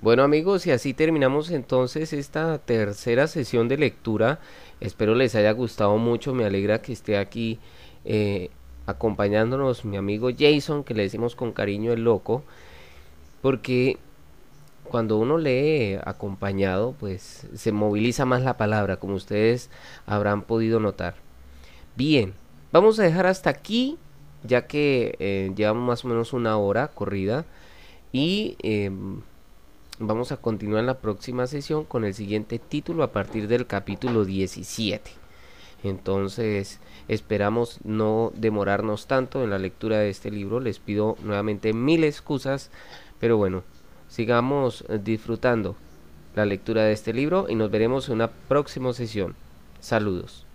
Bueno amigos, y así terminamos entonces esta tercera sesión de lectura. Espero les haya gustado mucho, me alegra que esté aquí eh, acompañándonos mi amigo Jason, que le decimos con cariño el loco, porque cuando uno lee acompañado, pues se moviliza más la palabra, como ustedes habrán podido notar. Bien, vamos a dejar hasta aquí ya que eh, llevamos más o menos una hora corrida y em, vamos a continuar en la próxima sesión con el siguiente título a partir del capítulo 17. Entonces esperamos no demorarnos tanto en la lectura de este libro. Les pido nuevamente mil excusas, pero bueno, sigamos disfrutando la lectura de este libro y nos veremos en una próxima sesión. Saludos.